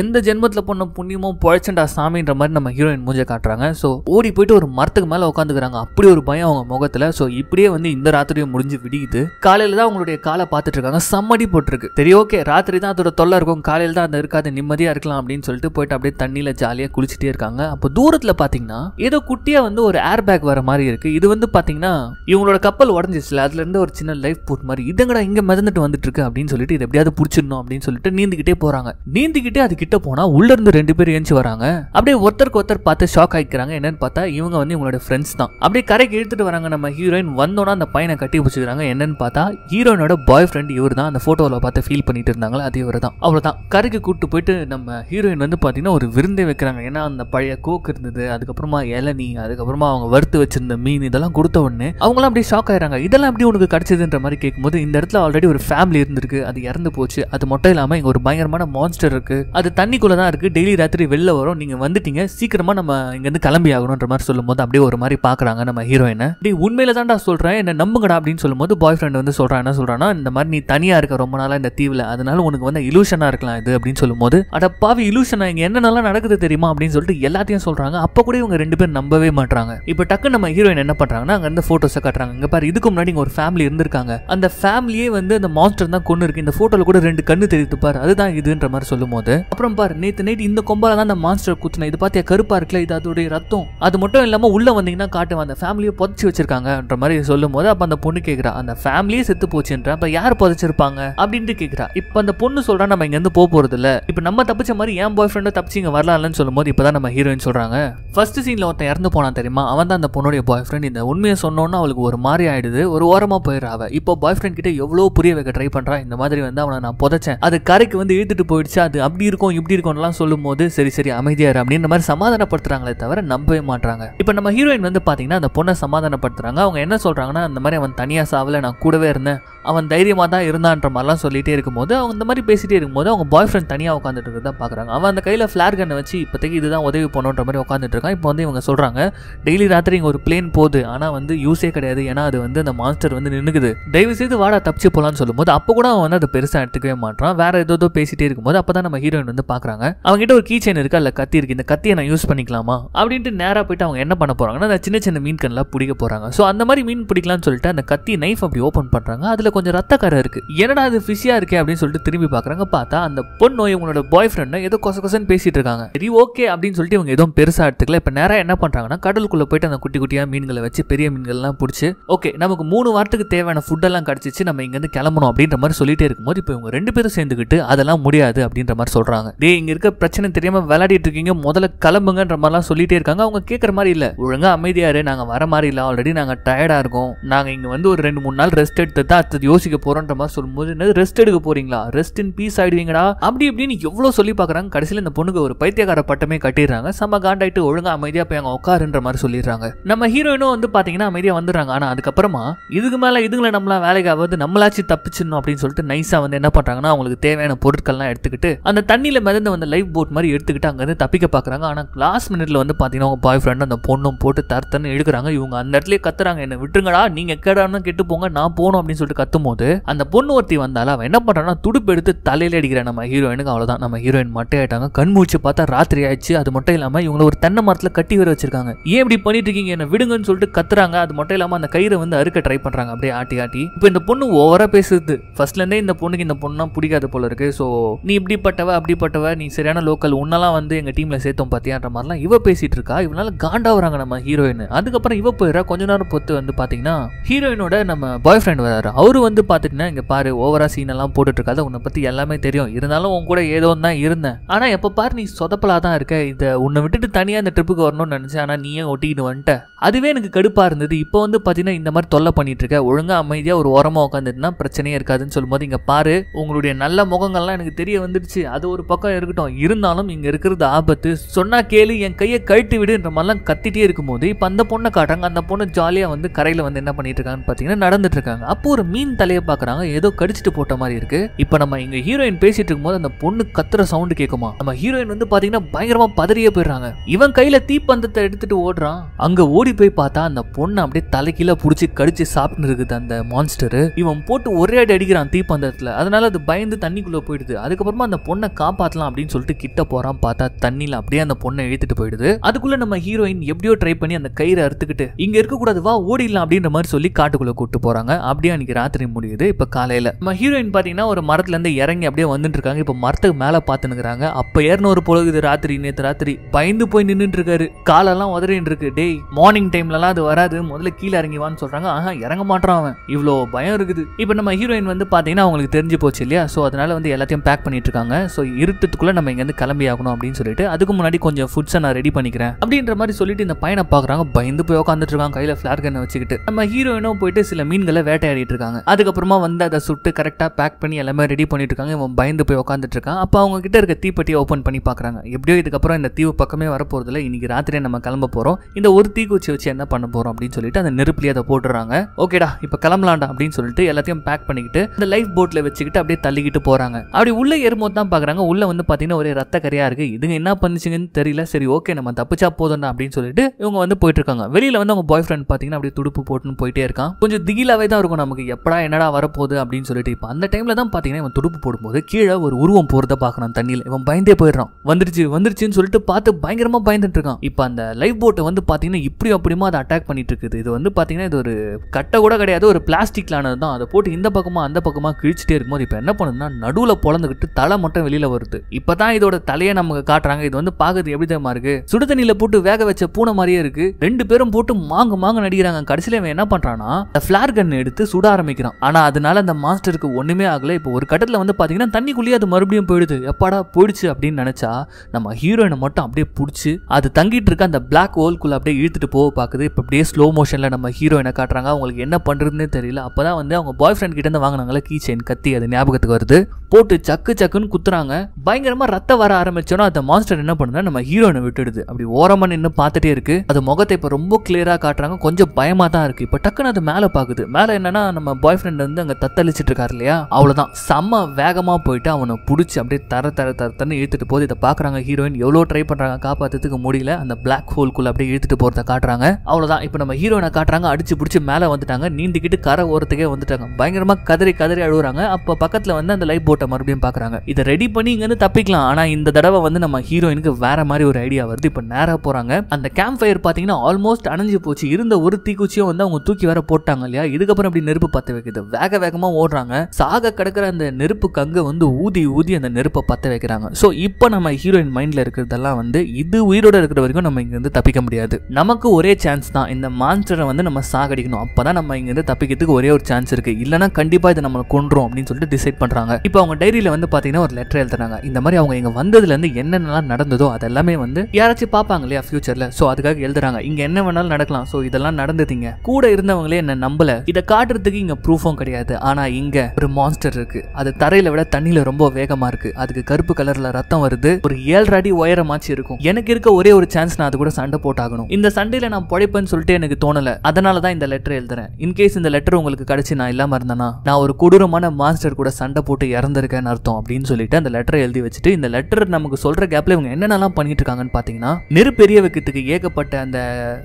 எந்த ஜென்மத்தில் பண்ண புண்ணியமோ பொழைச்சண்டா சாமின்ற மாதிரி நம்ம ஹீரோயின் மூஞ்சை காட்டுறாங்க ஸோ ஓடி போயிட்டு ஒரு மரத்துக்கு மேலே உட்காந்துக்கிறாங்க அப்படி ஒரு பயம் அவங்க முகத்தில் ஸோ இப்படியே வந்து இந்த ராத்திரியும் முடிஞ்சு விடியுது காலையில் தான் அவங்களுடைய காலை பார்த்துட்டு இருக்காங்க சம்மடி போட்டிருக்கு சரி ஓகே ராத்திரி தான் அதோட தொல்லை இருக்கும் காலையில் தான் அந்த இருக்காது நிம்மதியாக இருக்கலாம் அப்படின்னு சொல்லிட்டு போயிட்டு அப்படியே தண்ணியில் ஜாலியாக குளிச்சுட்டே இருக்காங்க அப்போ தூரத்தில் பார்த்தீங்கன்னா ஏதோ குட்டியாக வந்து ஒரு ஏர் பேக் வர மாதிரி இருக்கு இது வந்து பார்த்தீங்கன்னா இவங்களோட கப்பல் உடஞ்சிச்சுல அதுலேருந்து ஒரு சின்ன லைஃப் போட் மாதிரி இதங்கடா இங்கே மிதந்துட்டு வந்துட்டு இருக்கு அப்படின்னு சொல்லிட்டு இது எப்படியாவது பிடிச்சிடணும் அப்படின்னு சொல்லிட்டு நீந்திக்கிட்டே போகிறாங்க நீந்திக்கிட்டே அது கிட்ட போனா உள்ள இருந்து ரெண்டு பேர் ஏஞ்சி வராங்க அப்படியே ஒருத்தருக்கு ஒருத்தர் பார்த்து ஷாக் ஆகிக்கிறாங்க என்னன்னு பார்த்தா இவங்க வந்து இவங்களோட ஃப்ரெண்ட்ஸ் தான் அப்படியே கரைக்கு எடுத்துட்டு வராங்க நம்ம ஹீரோயின் வந்தோன்னா அந்த பையனை கட்டி பிடிச்சிக்கிறாங்க என்னன்னு பார்த்தா ஹீரோயினோட பாய் ஃப்ரெண்ட் இவர் தான் அந்த போட்டோவில் பார்த்து ஃபீல் பண்ணிட்டு இருந்தாங்களா அது இவர் தான் அவ்வளோதான் கரைக்கு கூப்பிட்டு போயிட்டு நம்ம ஹீரோயின் வந்து பார்த்தீங்கன்னா ஒரு விருந்தே வைக்கிறாங்க ஏன்னா அந்த பழைய கோக் இருந்தது அதுக்கப்புறமா இளநீ அதுக்கப்புறமா அவங்க வறுத்து வச்சிருந்த மீன் இதெல்லாம் கொடுத்த உடனே அவங்களாம் அப்படியே ஷாக் ஆயிடுறாங்க இதெல்லாம் எப்படி உனக்கு கிடைச்சதுன்ற மாதிரி கேட்கும்போது இந்த இடத்துல ஆல்ரெடி ஒரு ஃபேமிலி இருந்திருக்கு அது இறந்து போச்சு அது மட்டும் இல்லாமல் இங்கே ஒரு பயங்கரமான மான்ஸ் மான்ஸ்டர் இருக்கு அது தண்ணிக்குள்ள தான் இருக்கு டெய்லி ராத்திரி வெளில வரும் நீங்க வந்துட்டீங்க சீக்கிரமா நம்ம இங்கேருந்து கிளம்பி ஆகணுன்ற மாதிரி சொல்லும்போது அப்படியே ஒரு மாதிரி பாக்குறாங்க நம்ம ஹீரோயினை அப்படி உண்மையில தான்டா சொல்றேன் என்ன நம்புங்கடா அப்படின்னு சொல்லும்போது பாய் ஃப்ரெண்ட் வந்து சொல்றான் என்ன சொல்றான்னா இந்த மாதிரி நீ தனியா இருக்க ரொம்ப நாளா இந்த தீவுல அதனால உனக்கு வந்து இலூஷனா இருக்கலாம் இது அப்படின்னு சொல்லும்போது அடப்பாவி இலூஷனா இங்க என்னென்னலாம் நடக்குது தெரியுமா அப்படின்னு சொல்லிட்டு எல்லாத்தையும் சொல்றாங்க அப்ப கூட இவங்க ரெண்டு பேரும் நம்பவே மாட்டாங்க இப்போ டக்கு நம்ம ஹீரோயின் என்ன பண்றாங்கன்னா அங்க இருந்து போட்டோஸ் காட்டுறாங்க இங்க பாரு இதுக்கு முன்னாடி இங்க ஒரு ஃபேமிலி இருந்திருக்காங்க அந்த ஃபேமிலியே வந்து அந்த மாஸ்டர் தான் கொண்டு இருக்கு இந்த போட்டோல கூட ரெண்டு கண்ணு தெரிவித்து பாரு அதுதான் இதுன்ற மாதிரி சொல்லும் போது அப்புறம் பாரு நேத்து நைட் இந்த கொம்பால தான் அந்த மான்ஸ்டர் குத்துனேன் இது பார்த்தியா கருப்பா இருக்குல்ல இது அதோடைய ரத்தம் அது மட்டும் இல்லாம உள்ள வந்தீங்கன்னா காட்டுவான் அந்த ஃபேமிலியை புதைச்சி வச்சிருக்காங்கன்ற மாதிரி சொல்லும் போது அப்ப அந்த பொண்ணு கேக்குறா அந்த ஃபேமிலியே செத்து போச்சுன்ற அப்ப யார் புதைச்சிருப்பாங்க அப்படின்ட்டு கேட்கறா இப்ப அந்த பொண்ணு சொல்றா நம்ம இங்க இருந்து போக போறது இல்ல இப்ப நம்ம தப்பிச்ச மாதிரி என் பாய் ஃப்ரெண்டை தப்பிச்சு இங்க வரலாம்லன்னு சொல்லும் போது இப்பதான் நம்ம ஹீரோயின் சொல்றாங்க ஃபர்ஸ்ட் சீன்ல ஒருத்தன் இறந்து போனான் தெரியுமா அவன் தான் அந்த பொண்ணுடைய பாய் ஃப்ரெண்ட் இந்த உண்மையை சொன்னோன்னா அவளுக்கு ஒரு மாதிரி ஆயிடுது ஒரு ஓரமா போயிடுறா இப்போ பாய் ஃப்ரெண்ட் கிட்ட எவ்வளவு புரிய வைக்க ட்ரை பண்றா இந்த மாதிரி வந்து அவனை நான் புதைச்சேன் அது கரைக்கு வந்து இழுத்துட்டு போயிட்டு பிடிச்சா அது அப்படி இருக்கும் இப்படி இருக்கும்லாம் சொல்லும் போது சரி சரி அமைதியாரு அப்படின்ற மாதிரி சமாதானப்படுத்துறாங்களே தவிர நம்பவே மாட்டாங்க இப்போ நம்ம ஹீரோயின் வந்து பார்த்தீங்கன்னா அந்த பொண்ணை சமாதானப்படுத்துறாங்க அவங்க என்ன சொல்கிறாங்கன்னா அந்த மாதிரி அவன் தனியாக சாவலை நான் கூடவே இருந்தேன் அவன் தைரியமாக தான் இருந்தான்ற மாதிரிலாம் சொல்லிகிட்டே இருக்கும்போது அவங்க இந்த மாதிரி பேசிகிட்டே இருக்கும்போது அவங்க பாய் ஃப்ரெண்ட் தனியாக உட்காந்துட்டு இருக்கிறதா பார்க்குறாங்க அவன் அந்த கையில் ஃப்ளார் கண்ணை வச்சு இப்போதைக்கு இதுதான் உதவி பண்ணுன்ற மாதிரி உட்காந்துட்டு இருக்கான் இப்போ வந்து இவங்க சொல்கிறாங்க டெய்லி ராத்திரி இங்கே ஒரு பிளேன் போகுது ஆனால் வந்து யூஸே கிடையாது ஏன்னா அது வந்து அந்த மாஸ்டர் வந்து நின்றுக்குது தயவு செய்து வாடா தப்பிச்சு போகலான்னு சொல்லும்போது அப்போ கூட அவன் வந்து அதை பெருசாக எடுத்துக்கவே மாட்டான் வேறு ஏதோ பேசிகிட்டே இருக்கும்போது போது அப்போ தான் நம்ம ஹீரோயின் வந்து பார்க்குறாங்க அவங்ககிட்ட ஒரு கீ செயின் இருக்கா கத்தி இருக்குது இந்த கத்தியை நான் யூஸ் பண்ணிக்கலாமா அப்படின்ட்டு நேராக போயிட்டு அவங்க என்ன பண்ண போறாங்கன்னா அந்த சின்ன சின்ன மீன்கள்லாம் பிடிக்க போறாங்க ஸோ அந்த மாதிரி மீன் பிடிக்கலாம்னு சொல்லிட்டு அந்த கத்தி நைஃப் அப்படி ஓப்பன் பண்ணுறாங்க அதில் கொஞ்சம் ரத்த கரை இருக்குது என்னடா அது ஃபிஷியாக இருக்கே அப்படின்னு சொல்லிட்டு திரும்பி பார்க்குறாங்க பார்த்தா அந்த பொண்ணு இவங்களோட பாய் ஃப்ரெண்ட் ஏதோ கொச கொசன்னு பேசிட்டு இருக்காங்க சரி ஓகே அப்படின்னு சொல்லிட்டு இவங்க எதுவும் பெருசாக எடுத்துக்கல இப்போ நேராக என்ன பண்ணுறாங்கன்னா கடலுக்குள்ளே போயிட்டு அந்த குட்டி குட்டியாக மீன்களை வச்சு பெரிய மீன்கள்லாம் பிடிச்சி ஓகே நமக்கு மூணு வாரத்துக்கு தேவையான ஃபுட்டெல்லாம் கிடச்சிச்சு நம்ம இங்கேருந்து கிளம்பணும் அப்படின்ற மாதிரி சொல்லிட்டே இருக்கும்போது இப்போ இவங்க ரெண்டு பேரும் சேர்ந்துக்கிட்டு அதெல்லாம் முடியாது அப்படின்ற மாதிரி சொல்கிறாங்க டே இங்கே இருக்க பிரச்சனை தெரியாமல் விளையாடிட்டு இருக்கீங்க முதல்ல கிளம்புங்கன்ற மாதிரிலாம் சொல்லிட்டே இருக்காங்க அவங்க கேட்குற மாதிரி இல்லை ஒழுங்காக அமைதியாரு நாங்கள் வர மாதிரி இல்லை ஆல்ரெடி நாங்கள் டயர்டாக இருக்கோம் நாங்கள் இங்கே வந்து ஒரு ரெண்டு மூணு நாள் ரெஸ்ட் எடுத்து தான் அடுத்தது யோசிக்க போறோம்ன்ற மாதிரி சொல்லும்போது என்ன ரெஸ்ட் எடுக்க போகிறீங்களா ரெஸ்ட் இன் பீஸ் ஆகிடுவீங்கடா அப்படி இப்படின்னு எவ்வளோ சொல்லி பார்க்குறாங்க கடைசியில இந்த பொண்ணுக்கு ஒரு பைத்தியக்கார பட்டமே கட்டிடுறாங்க சம காண்டாயிட்டு ஒழுங்காக அமைதியாக போய் அங்கே உட்காருன்ற மாதிரி சொல்லிடுறாங்க நம்ம ஹீரோயினும் வந்து பாத்தீங்கன்னா அமைதியாக வந்துடுறாங்க ஆனால் அதுக்கப்புறமா இதுக்கு மேலே இதுங்களை நம்மளா வேலைக்காக வந்து நம்மளாச்சும் தப்பிச்சிடணும் அப்படின்னு சொல்லிட்டு நைஸாக வந்து என்ன பண்ணுறாங்கன்னா அவங்களுக்கு தேவையான பொருட்கள்லாம் எடுத்துக்கிட்டு உட்காந்துக்கிட்டு அந்த தண்ணியில் மிதந்து வந்த லைஃப் போட் மாதிரி எடுத்துக்கிட்டு அங்கேருந்து தப்பிக்க பார்க்குறாங்க ஆனால் லாஸ்ட் மினிட்ல வந்து பார்த்தீங்கன்னா அவங்க பாய் ஃப்ரெண்ட் அந்த பொண்ணும் போட்டு தரத்தன்னு எடுக்கிறாங்க இவங்க அந்த இடத்துல கத்துறாங்க என்ன விட்டுருங்கடா நீங்கள் கேடான்னு கெட்டு போங்க நான் போகணும் அப்படின்னு சொல்லிட்டு கத்தும் போது அந்த பொண்ணு ஒருத்தி வந்தாலும் அவன் என்ன பண்ணுறான்னா துடுப்பு எடுத்து தலையில அடிக்கிற நம்ம ஹீரோயினுக்கு அவ்வளோதான் நம்ம ஹீரோயின் மட்டை ஆயிட்டாங்க கண் மூச்சு பார்த்தா ராத்திரி ஆயிடுச்சு அது மட்டும் இல்லாமல் இவங்க ஒரு தென்னை மரத்தில் கட்டி வர வச்சிருக்காங்க ஏன் இப்படி பண்ணிட்டு இருக்கீங்க என்ன விடுங்கன்னு சொல்லிட்டு கத்துறாங்க அது மட்டும் இல்லாமல் அந்த கயிறை வந்து அறுக்க ட்ரை பண்ணுறாங்க அப்படியே ஆட்டி ஆட்டி இப்போ இந்த பொண்ணு ஓவராக பேசுது ஃபர்ஸ்ட்லேருந்தே இந்த பொண்ணுக்கு இந்த பொண்ணு பிடிக்காது போல இருக்கு ஸோ நீ இப்படிப்பட்டவ அப்படிப்பட்டவ நீ சரியான லோக்கல் உன்னெல்லாம் வந்து எங்கள் டீமில் சேர்த்தோம் பார்த்தியான்ற மாதிரிலாம் இவ பேசிகிட்டு இருக்கா இவனால வராங்க நம்ம ஹீரோயின் அதுக்கப்புறம் இவ போயிடுறா கொஞ்ச நேரம் பொறுத்து வந்து பார்த்தீங்கன்னா ஹீரோயினோட நம்ம பாய் ஃப்ரெண்ட் வராரு அவரு வந்து பார்த்துட்டுனா இங்கே பாரு ஓவரா சீன் எல்லாம் போட்டுட்ருக்காது உன்னை பற்றி எல்லாமே தெரியும் இருந்தாலும் உன் கூட ஏதோ தான் இருந்தேன் ஆனால் எப்போ பாரு நீ சொதப்பலாக தான் இருக்க இதை உன்னை விட்டுட்டு தனியாக இந்த ட்ரிப்புக்கு வரணும்னு நினச்சேன் ஆனால் நீயே ஒட்டிக்கிட்டு வந்துட்டேன் அதுவே எனக்கு கடுப்பாக இருந்தது இப்போ வந்து பார்த்தீங்கன்னா இந்த மாதிரி தொல்லை பண்ணிட்டு இருக்க ஒழுங்காக அமைதியாக ஒரு ஓரமாக உட்காந்துட்டுனா பிரச்சனையே இருக்காதுன்னு சொல்லும்போது இங்கே பாரு உங்களுடைய நல்ல முகங்கள்லாம் எனக்கு தெரிய வந்து எழுந்துருச்சு அது ஒரு பக்கம் இருக்கட்டும் இருந்தாலும் இங்கே இருக்கிறது ஆபத்து சொன்னால் கேளு என் கையை கழட்டி விடுன்ற மாதிரிலாம் கத்திட்டே இருக்கும்போது இப்போ அந்த பொண்ணை காட்டுறாங்க அந்த பொண்ணு ஜாலியாக வந்து கரையில் வந்து என்ன பண்ணிட்டு இருக்காங்கன்னு பார்த்தீங்கன்னா நடந்துட்டு இருக்காங்க அப்போ ஒரு மீன் தலையை பார்க்குறாங்க ஏதோ கடிச்சிட்டு போட்ட மாதிரி இருக்கு இப்போ நம்ம இங்கே ஹீரோயின் பேசிட்டு இருக்கும்போது அந்த பொண்ணு கத்துற சவுண்டு கேட்குமா நம்ம ஹீரோயின் வந்து பார்த்தீங்கன்னா பயங்கரமாக பதறியே போயிடுறாங்க இவன் கையில் தீப்பந்தத்தை எடுத்துட்டு ஓடுறான் அங்கே ஓடி போய் பார்த்தா அந்த பொண்ணை அப்படியே தலைக்கீழ பிடிச்சி கடிச்சு சாப்பிட்டு இருக்குது அந்த மான்ஸ்டர் இவன் போட்டு ஒரே அடி அடிக்கிறான் தீப்பந்தத்தில் அதனால அது பயந்து தண்ணிக்குள்ளே போயிடுது அதுக்கப்புறமா அந்த பொண்ணை காப்பாற்றலாம் அப்படின்னு சொல்லிட்டு கிட்ட போகிறான் பார்த்தா தண்ணியில் அப்படியே அந்த பொண்ணை இழுத்துட்டு போயிடுது அதுக்குள்ளே நம்ம ஹீரோயின் எப்படியோ ட்ரை பண்ணி அந்த கயிறு அறுத்துக்கிட்டு இங்கே இருக்கக்கூடாது வா ஓடிடலாம் அப்படின்ற மாதிரி சொல்லி காட்டுக்குள்ளே கூப்பிட்டு போகிறாங்க அப்படியே அன்றைக்கி ராத்திரி முடியுது இப்போ காலையில் நம்ம ஹீரோயின் பார்த்தீங்கன்னா ஒரு மரத்துலேருந்து இறங்கி அப்படியே வந்துட்டு இருக்காங்க இப்போ மரத்துக்கு மேலே பார்த்துனுக்குறாங்க அப்போ ஏறின ஒரு பொழுது ராத்திரி நேற்று ராத்திரி பயந்து போய் நின்றுட்டு இருக்காரு காலெல்லாம் உதறின்னு இருக்கு டேய் மார்னிங் டைம்லலாம் அது வராது முதல்ல கீழே இறங்கிவான்னு சொல்கிறாங்க ஆஹா இறங்க மாட்டான் அவன் இவ்வளோ பயம் இருக்குது இப்போ நம்ம ஹீரோயின் வந்து பாத்தீங்கன்னா அவங்களுக்கு தெரிஞ்சு போச்சு இல்லையா ஸோ அதனால வந்து எல்லாத்தையும் பேக் பண்ணிட்டு சொல்லியிருக்காங்க ஸோ இருட்டத்துக்குள்ளே நம்ம இங்கேருந்து கிளம்பி ஆகணும் அப்படின்னு சொல்லிட்டு அதுக்கு முன்னாடி கொஞ்சம் ஃபுட்ஸை நான் ரெடி பண்ணிக்கிறேன் அப்படின்ற மாதிரி சொல்லிட்டு இந்த பையனை பார்க்குறாங்க பயந்து போய் உட்காந்துட்டு இருக்காங்க கையில் ஃபிளார் கண்ணை வச்சுக்கிட்டு நம்ம ஹீரோயினும் போயிட்டு சில மீன்களை வேட்டையாடிட்டு இருக்காங்க அதுக்கப்புறமா வந்து அதை சுட்டு கரெக்டாக பேக் பண்ணி எல்லாமே ரெடி பண்ணிட்டு இருக்காங்க இவன் பயந்து போய் உட்காந்துட்டு இருக்கான் அப்போ அவங்க கிட்ட இருக்க தீப்பட்டியை ஓப்பன் பண்ணி பார்க்குறாங்க எப்படியோ இதுக்கப்புறம் இந்த தீவு பக்கமே வரப்போறதுல இன்னைக்கு ராத்திரியே நம்ம கிளம்ப போகிறோம் இந்த ஒரு தீக்குச்சி வச்சு என்ன பண்ண போகிறோம் அப்படின்னு சொல்லிட்டு அந்த நெருப்புலேயே அதை போட்டுறாங்க ஓகேடா இப்போ கிளம்பலாண்டா அப்படின்னு சொல்லிட்டு எல்லாத்தையும் பேக் பண்ணிக்கிட்டு அந்த லைஃப் போட்டில் வச்சுக்கிட்டு அப்படியே தள்ளிக்கிட்டு போகிறாங்க அப்படி உள்ள வரும்போது தான் பார்க்குறாங்க உள்ளே வந்து பார்த்தீங்கன்னா ஒரே ரத்த கரையாக இருக்குது இதுங்க என்ன பண்ணுச்சுங்கன்னு தெரியல சரி ஓகே நம்ம தப்பிச்சா போதும்டா அப்படின்னு சொல்லிட்டு இவங்க வந்து போயிட்டு இருக்காங்க வெளியில் வந்து அவங்க பாய் ஃப்ரெண்ட் பார்த்தீங்கன்னா அப்படியே துடுப்பு போட்டுன்னு போயிட்டே இருக்கான் கொஞ்சம் திகிலாகவே தான் இருக்கும் நமக்கு எப்படா என்னடா வரப்போகுது அப்படின்னு சொல்லிட்டு இப்போ அந்த டைமில் தான் பார்த்தீங்கன்னா இவன் துடுப்பு போடும்போது கீழே ஒரு உருவம் போகிறத பார்க்குறான் தண்ணியில் இவன் பயந்தே போயிடுறான் வந்துருச்சு வந்துருச்சுன்னு சொல்லிட்டு பார்த்து பயங்கரமாக பயந்துட்டு இருக்கான் இப்போ அந்த லைஃப் போட்டை வந்து பார்த்தீங்கன்னா இப்படி அப்படியுமா அதை அட்டாக் பண்ணிட்டு இருக்குது இது வந்து பார்த்தீங்கன்னா இது ஒரு கட்டை கூட கிடையாது ஒரு பிளாஸ்டிக்லானது தான் அதை போட்டு இந்த பக்கமாக அந்த பக்கமாக கிழிச்சிட்டே இருக்கும்போது இப்போ என்ன பண்ணுதுன்னா நடுவில் பொழந்துக்கிட்டு தலை மட்டும் வெளியில வருது இப்பதான் இதோட தலையை நமக்கு காட்டுறாங்க இது வந்து பாக்குறது எப்படி தெரியுமா இருக்கு சுடு தண்ணியில போட்டு வேக வச்ச பூனை மாதிரியே இருக்கு ரெண்டு பேரும் போட்டு மாங்கு மாங்க நடிக்கிறாங்க கடைசியில இவன் என்ன பண்றான்னா பிளார் கன் எடுத்து சுட ஆரம்பிக்கிறான் ஆனா அதனால அந்த மாஸ்டருக்கு ஒண்ணுமே ஆகல இப்போ ஒரு கட்டத்துல வந்து பாத்தீங்கன்னா தண்ணிக்குள்ளேயே அது மறுபடியும் போயிடுது எப்பாடா போயிடுச்சு அப்படின்னு நினைச்சா நம்ம ஹீரோயினை மட்டும் அப்படியே பிடிச்சி அது தங்கிட்டு இருக்க அந்த பிளாக் ஹோல்குள்ள அப்படியே இழுத்துட்டு போக பாக்குது இப்போ அப்படியே ஸ்லோ மோஷன்ல நம்ம ஹீரோயினை காட்டுறாங்க அவங்களுக்கு என்ன பண்றதுன்னு தெரியல அப்பதான் வந்து அவங்க பாய் ஃப்ரெண்ட் கிட்ட இருந்து வாங்கினாங்களா கீ செயின் கத்தி அது ஞாபகத்துக்கு வருது போட்டு சக்கு சக்கு இருக்குன்னு குத்துறாங்க பயங்கரமா ரத்த வர ஆரம்பிச்சோன்னா அந்த மாஸ்டர் என்ன பண்ணுன்னா நம்ம ஹீரோனை விட்டுடுது அப்படி ஓரமா நின்று பார்த்துட்டே இருக்கு அது முகத்தை இப்போ ரொம்ப கிளியரா காட்டுறாங்க கொஞ்சம் பயமா தான் இருக்கு இப்போ டக்குன்னு அது மேலே பாக்குது மேலே என்னன்னா நம்ம பாய் ஃப்ரெண்ட் வந்து அங்கே தத்தளிச்சிட்டு இருக்காரு இல்லையா அவ்வளோதான் செம்ம வேகமா போயிட்டு அவனை பிடிச்சி அப்படியே தர தர தர தரத்தன்னு இழுத்துட்டு போது இதை பாக்குறாங்க ஹீரோயின் எவ்வளோ ட்ரை பண்றாங்க காப்பாற்றுறதுக்கு முடியல அந்த பிளாக் ஹோல்குள்ள அப்படியே இழுத்துட்டு போறத காட்டுறாங்க அவ்வளோதான் இப்போ நம்ம ஹீரோனை காட்டுறாங்க அடிச்சு பிடிச்சி மேலே வந்துட்டாங்க நீந்திக்கிட்டு கரை ஓரத்துக்கே வந்துட்டாங்க பயங்கரமா கதறி கதறி அழுகுறாங்க அப்போ பக்கத்தில் வந்து அந்த லைஃப் போட்டை மறுபடியும் பார்க்குறாங்க இதை ரெடி பண்ணி இங்கேருந்து தப்பிக்கலாம் ஆனால் இந்த தடவை வந்து நம்ம ஹீரோயினுக்கு வேற மாதிரி ஒரு ஐடியா வருது இப்போ நேராக போகிறாங்க அந்த கேம்ப் ஃபயர் பார்த்தீங்கன்னா ஆல்மோஸ்ட் அணைஞ்சு போச்சு இருந்த ஒரு தீக்குச்சியும் வந்து அவங்க தூக்கி வேற போட்டாங்க இல்லையா இதுக்கப்புறம் இப்படி நெருப்பு பற்ற வைக்குது வேக வேகமாக ஓடுறாங்க சாக கிடக்கிற அந்த நெருப்பு கங்கு வந்து ஊதி ஊதி அந்த நெருப்பை பற்ற வைக்கிறாங்க ஸோ இப்போ நம்ம ஹீரோயின் மைண்டில் இருக்கிறதெல்லாம் வந்து இது உயிரோட இருக்கிற வரைக்கும் நம்ம இங்கேருந்து தப்பிக்க முடியாது நமக்கு ஒரே சான்ஸ் தான் இந்த மான்ஸ்டரை வந்து நம்ம சாகடிக்கணும் அப்போ தான் நம்ம இங்கேருந்து தப்பிக்கிறதுக்கு ஒரே ஒரு சான்ஸ் இருக்குது இல்லைனா கண்டிப்பாக இதை நம்ம கொண்டுறோம் அப்படின்னு சொல்லிட்டு டிசைட் பண்ணுறாங்க இப்போ அவங்க டைரியில் வந்து பார்த்தீங்கன்னா அப்படின்னு ஒரு லெட்டர் எழுதுறாங்க இந்த மாதிரி அவங்க இங்க வந்ததுலேருந்து என்னென்னலாம் நடந்ததோ அதெல்லாமே வந்து யாராச்சும் பார்ப்பாங்க இல்லையா ஃபியூச்சர்ல ஸோ அதுக்காக எழுதுறாங்க இங்கே என்ன வேணாலும் நடக்கலாம் ஸோ இதெல்லாம் நடந்ததுங்க கூட இருந்தவங்களே என்ன நம்பல இதை காட்டுறதுக்கு இங்க ப்ரூஃபும் கிடையாது ஆனா இங்க ஒரு மான்ஸ்டர் இருக்கு அது தரையில விட தண்ணியில் ரொம்ப வேகமா இருக்கு அதுக்கு கருப்பு கலரில் ரத்தம் வருது ஒரு ஏழரை அடி உயரமாச்சு இருக்கும் எனக்கு இருக்க ஒரே ஒரு சான்ஸ் நான் அது கூட சண்டை போட்டாகணும் இந்த சண்டையில் நான் பொழைப்பேன்னு சொல்லிட்டு எனக்கு தோணலை அதனால தான் இந்த லெட்டர் எழுதுறேன் இன்கேஸ் இந்த லெட்டர் உங்களுக்கு கிடைச்சி நான் இல்லாமல் இருந்தேன்னா நான் ஒரு கொடூரமான மான்ஸ்டர் கூட சண்டை போட்டு இறந்திருக்கேன்னு அர்த்தம் அப்படின்னு அப்படின்னு சொல்லிட்டு அந்த லெட்டரை எழுதி வச்சுட்டு இந்த லெட்டர் நமக்கு சொல்ற கேப்ல இவங்க என்னென்னலாம் பண்ணிட்டு இருக்காங்கன்னு பாத்தீங்கன்னா நெருப்பெரிய வைக்கத்துக்கு ஏகப்பட்ட அந்த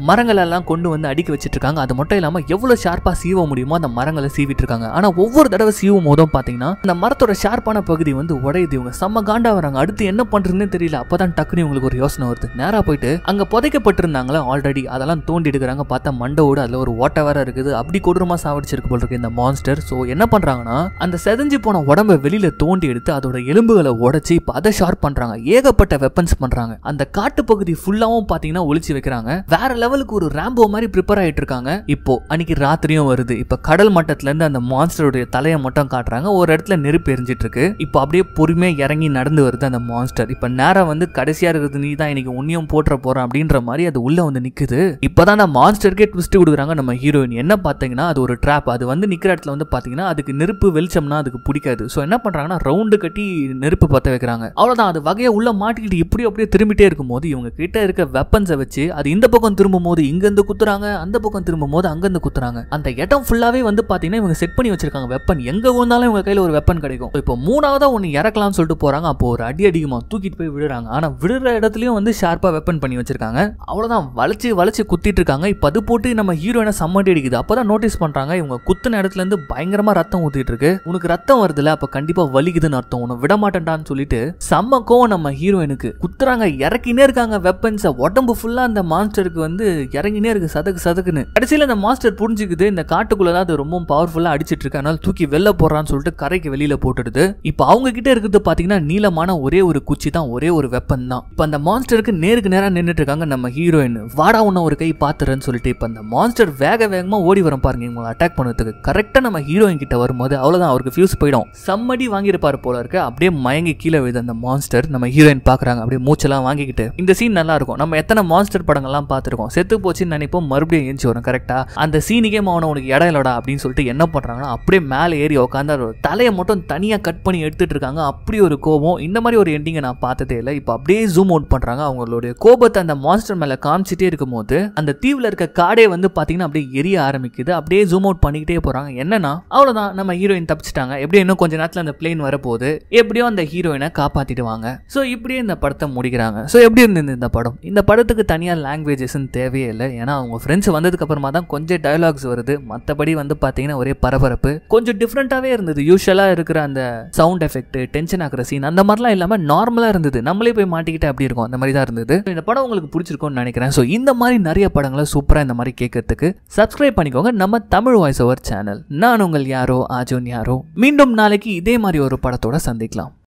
மரங்கள் எல்லாம் கொண்டு வந்து அடிக்க வச்சுட்டு இருக்காங்க அது மட்டும் இல்லாம எவ்வளவு ஷார்ப்பா சீவ முடியுமோ அந்த மரங்களை சீவிட்டு இருக்காங்க ஆனா ஒவ்வொரு தடவை சீவும் போதும் பாத்தீங்கன்னா அந்த மரத்தோட ஷார்ப்பான பகுதி வந்து உடையுது இவங்க செம்ம காண்டா வராங்க அடுத்து என்ன பண்றதுன்னு தெரியல அப்பதான் டக்குன்னு இவங்களுக்கு ஒரு யோசனை வருது நேரா போயிட்டு அங்க புதைக்கப்பட்டிருந்தாங்களா ஆல்ரெடி அதெல்லாம் தோண்டி எடுக்கிறாங்க பார்த்தா மண்டவோடு அதுல ஒரு ஓட்ட வேற இருக்குது அப்படி கொடூரமா சாவடிச்சிருக்கு போல் இருக்கு இந்த மான்ஸ்டர் சோ என்ன பண்றாங்கன்னா அந்த செதஞ்சு போன உடம்ப வெளியில தோண்டி எடுத்து அதோட அதோட எலும்புகளை உடச்சி இப்போ அதை ஷார்ப் பண்றாங்க ஏகப்பட்ட வெப்பன்ஸ் பண்றாங்க அந்த காட்டு பகுதி ஃபுல்லாவும் பாத்தீங்கன்னா ஒழிச்சு வைக்கிறாங்க வேற லெவலுக்கு ஒரு ரேம்போ மாதிரி ப்ரிப்பேர் ஆயிட்டு இருக்காங்க இப்போ அன்னைக்கு ராத்திரியும் வருது இப்போ கடல் மட்டத்துல இருந்து அந்த மான்ஸ்டருடைய தலையை மட்டும் காட்டுறாங்க ஒரு இடத்துல நெருப்பு எரிஞ்சிட்டு இருக்கு இப்போ அப்படியே பொறுமையா இறங்கி நடந்து வருது அந்த மான்ஸ்டர் இப்போ நேரம் வந்து கடைசியா இருக்கிறது நீ தான் இன்னைக்கு உன்னியம் போட்டுற போறேன் அப்படின்ற மாதிரி அது உள்ள வந்து நிக்குது இப்போதான் அந்த மான்ஸ்டருக்கே ட்விஸ்ட் கொடுக்குறாங்க நம்ம ஹீரோயின் என்ன பாத்தீங்கன்னா அது ஒரு ட்ராப் அது வந்து நிற்கிற இடத்துல வந்து பார்த்தீங்கன்னா அதுக்கு நெருப்பு வெளிச்சம்னா அதுக்கு பிடிக்காது ஸோ என்ன பண்ணுறாங்கன்னா ரவுண்டு கட்டி கட்டி நெருப்பு பற்ற வைக்கிறாங்க அவ்வளோதான் அது வகையை உள்ள மாட்டிக்கிட்டு இப்படி அப்படியே திரும்பிட்டே இருக்கும்போது இவங்க கிட்ட இருக்க வெப்பன்ஸை வச்சு அது இந்த பக்கம் திரும்பும் போது இங்கேருந்து குத்துறாங்க அந்த பக்கம் திரும்பும் போது அங்கேருந்து குத்துறாங்க அந்த இடம் ஃபுல்லாகவே வந்து பார்த்தீங்கன்னா இவங்க செட் பண்ணி வச்சிருக்காங்க வெப்பன் எங்கே வந்தாலும் இவங்க கையில் ஒரு வெப்பன் கிடைக்கும் இப்போ மூணாவதாக ஒன்று இறக்கலாம்னு சொல்லிட்டு போகிறாங்க அப்போ ஒரு அடி அடிக்குமா தூக்கிட்டு போய் விடுறாங்க ஆனால் விடுற இடத்துலையும் வந்து ஷார்ப்பாக வெப்பன் பண்ணி வச்சிருக்காங்க அவ்வளோதான் வளைச்சு வளைச்சு குத்திட்டு இருக்காங்க இப்போ அது போட்டு நம்ம ஹீரோயின சம்மட்டி அடிக்குது அப்போ தான் நோட்டீஸ் பண்ணுறாங்க இவங்க குத்துன இடத்துலேருந்து பயங்கரமாக ரத்தம் ஊற்றிட்டு இருக்கு உனக்கு ரத்தம் வருதுல்ல அப்போ கண்டிப்பாக வலிக்குதுன்னு அர்த்தம் உன்னை விட மாட்டேன்டான்னு சொல்லிட்டு செம்ம கோவம் நம்ம ஹீரோயினுக்கு குத்துறாங்க இறக்கினே இருக்காங்க வெப்பன்ஸை உடம்பு ஃபுல்லாக அந்த மாஸ்டருக்கு வந்து இறங்கினே இருக்கு சதுக்கு சதுக்குன்னு கடைசியில் அந்த மாஸ்டர் புரிஞ்சுக்குது இந்த காட்டுக்குள்ளே தான் அது ரொம்ப பவர்ஃபுல்லாக அடிச்சிட்டு இருக்கு அதனால தூக்கி வெளில போடுறான்னு சொல்லிட்டு கரைக்கு வெளியில் போட்டுடுது இப்போ அவங்க கிட்ட இருக்கிறது பார்த்தீங்கன்னா நீளமான ஒரே ஒரு குச்சி தான் ஒரே ஒரு வெப்பன் தான் இப்போ அந்த மாஸ்டருக்கு நேருக்கு நேராக நின்றுட்டு இருக்காங்க நம்ம ஹீரோயின் வாடா உன்ன ஒரு கை பார்த்துறேன்னு சொல்லிட்டு இப்போ அந்த மாஸ்டர் வேக வேகமாக ஓடி வரும் பாருங்க இவங்களை அட்டாக் பண்ணுறதுக்கு கரெக்டாக நம்ம ஹீரோயின் கிட்ட வரும்போது அவ்வளோதான் அவருக்கு ஃபியூஸ் போயிடும் சம்மடி வாங்கியிருப்பார் போல இருக்கு இருக்க அப்படியே மயங்கி கீழே விழுது அந்த மான்ஸ்டர் நம்ம ஹீரோயின் பார்க்குறாங்க அப்படியே மூச்செல்லாம் வாங்கிக்கிட்டு இந்த சீன் நல்லா இருக்கும் நம்ம எத்தனை மான்ஸ்டர் படங்கள்லாம் பார்த்துருக்கோம் செத்து போச்சுன்னு நினைப்போம் மறுபடியும் ஏஞ்சி வரும் கரெக்டாக அந்த சீனிக்கே மாவன உனக்கு இடம் இல்லடா அப்படின்னு சொல்லிட்டு என்ன பண்ணுறாங்கன்னா அப்படியே மேலே ஏறி உட்காந்து அவர் தலையை மட்டும் தனியாக கட் பண்ணி எடுத்துகிட்டு இருக்காங்க அப்படி ஒரு கோபம் இந்த மாதிரி ஒரு எண்டிங்கை நான் பார்த்ததே இல்லை இப்போ அப்படியே ஜூம் அவுட் பண்ணுறாங்க அவங்களுடைய கோபத்தை அந்த மான்ஸ்டர் மேலே காமிச்சிட்டே இருக்கும்போது அந்த தீவில் இருக்க காடே வந்து பார்த்தீங்கன்னா அப்படியே எரிய ஆரம்பிக்குது அப்படியே ஜூம் அவுட் பண்ணிக்கிட்டே போகிறாங்க என்னன்னா அவ்வளவுதான் நம்ம ஹீரோயின் தப்பிச்சிட்டாங்க எப்படியும் இன்னும் கொஞ்ச நேரத்தில் அந்த பிளேன் வரப்போகுது எப்படியோ அந்த ஹீரோயினை காப்பாற்றிடுவாங்க ஸோ இப்படியே இந்த படத்தை முடிக்கிறாங்க ஸோ எப்படி இருந்தது இந்த படம் இந்த படத்துக்கு தனியாக லாங்குவேஜஸ்ன்னு தேவையே இல்லை ஏன்னா அவங்க ஃப்ரெண்ட்ஸ் வந்ததுக்கு அப்புறமா தான் கொஞ்சம் டயலாக்ஸ் வருது மற்றபடி வந்து பார்த்தீங்கன்னா ஒரே பரபரப்பு கொஞ்சம் டிஃப்ரெண்ட்டாகவே இருந்தது யூஸ்வலாக இருக்கிற அந்த சவுண்ட் எஃபெக்ட் டென்ஷன் ஆகிற சீன் அந்த மாதிரிலாம் இல்லாமல் நார்மலாக இருந்தது நம்மளே போய் மாட்டிக்கிட்டே அப்படி இருக்கும் அந்த மாதிரி தான் இருந்தது இந்த படம் உங்களுக்கு பிடிச்சிருக்கும்னு நினைக்கிறேன் ஸோ இந்த மாதிரி நிறைய படங்களை சூப்பராக இந்த மாதிரி கேட்கறதுக்கு சப்ஸ்கிரைப் பண்ணிக்கோங்க நம்ம தமிழ் வாய்ஸ் ஓவர் சேனல் நான் உங்கள் யாரோ ஆஜோன் யாரோ மீண்டும் நாளைக்கு இதே மாதிரி ஒரு படத்தோட संदिग्लाम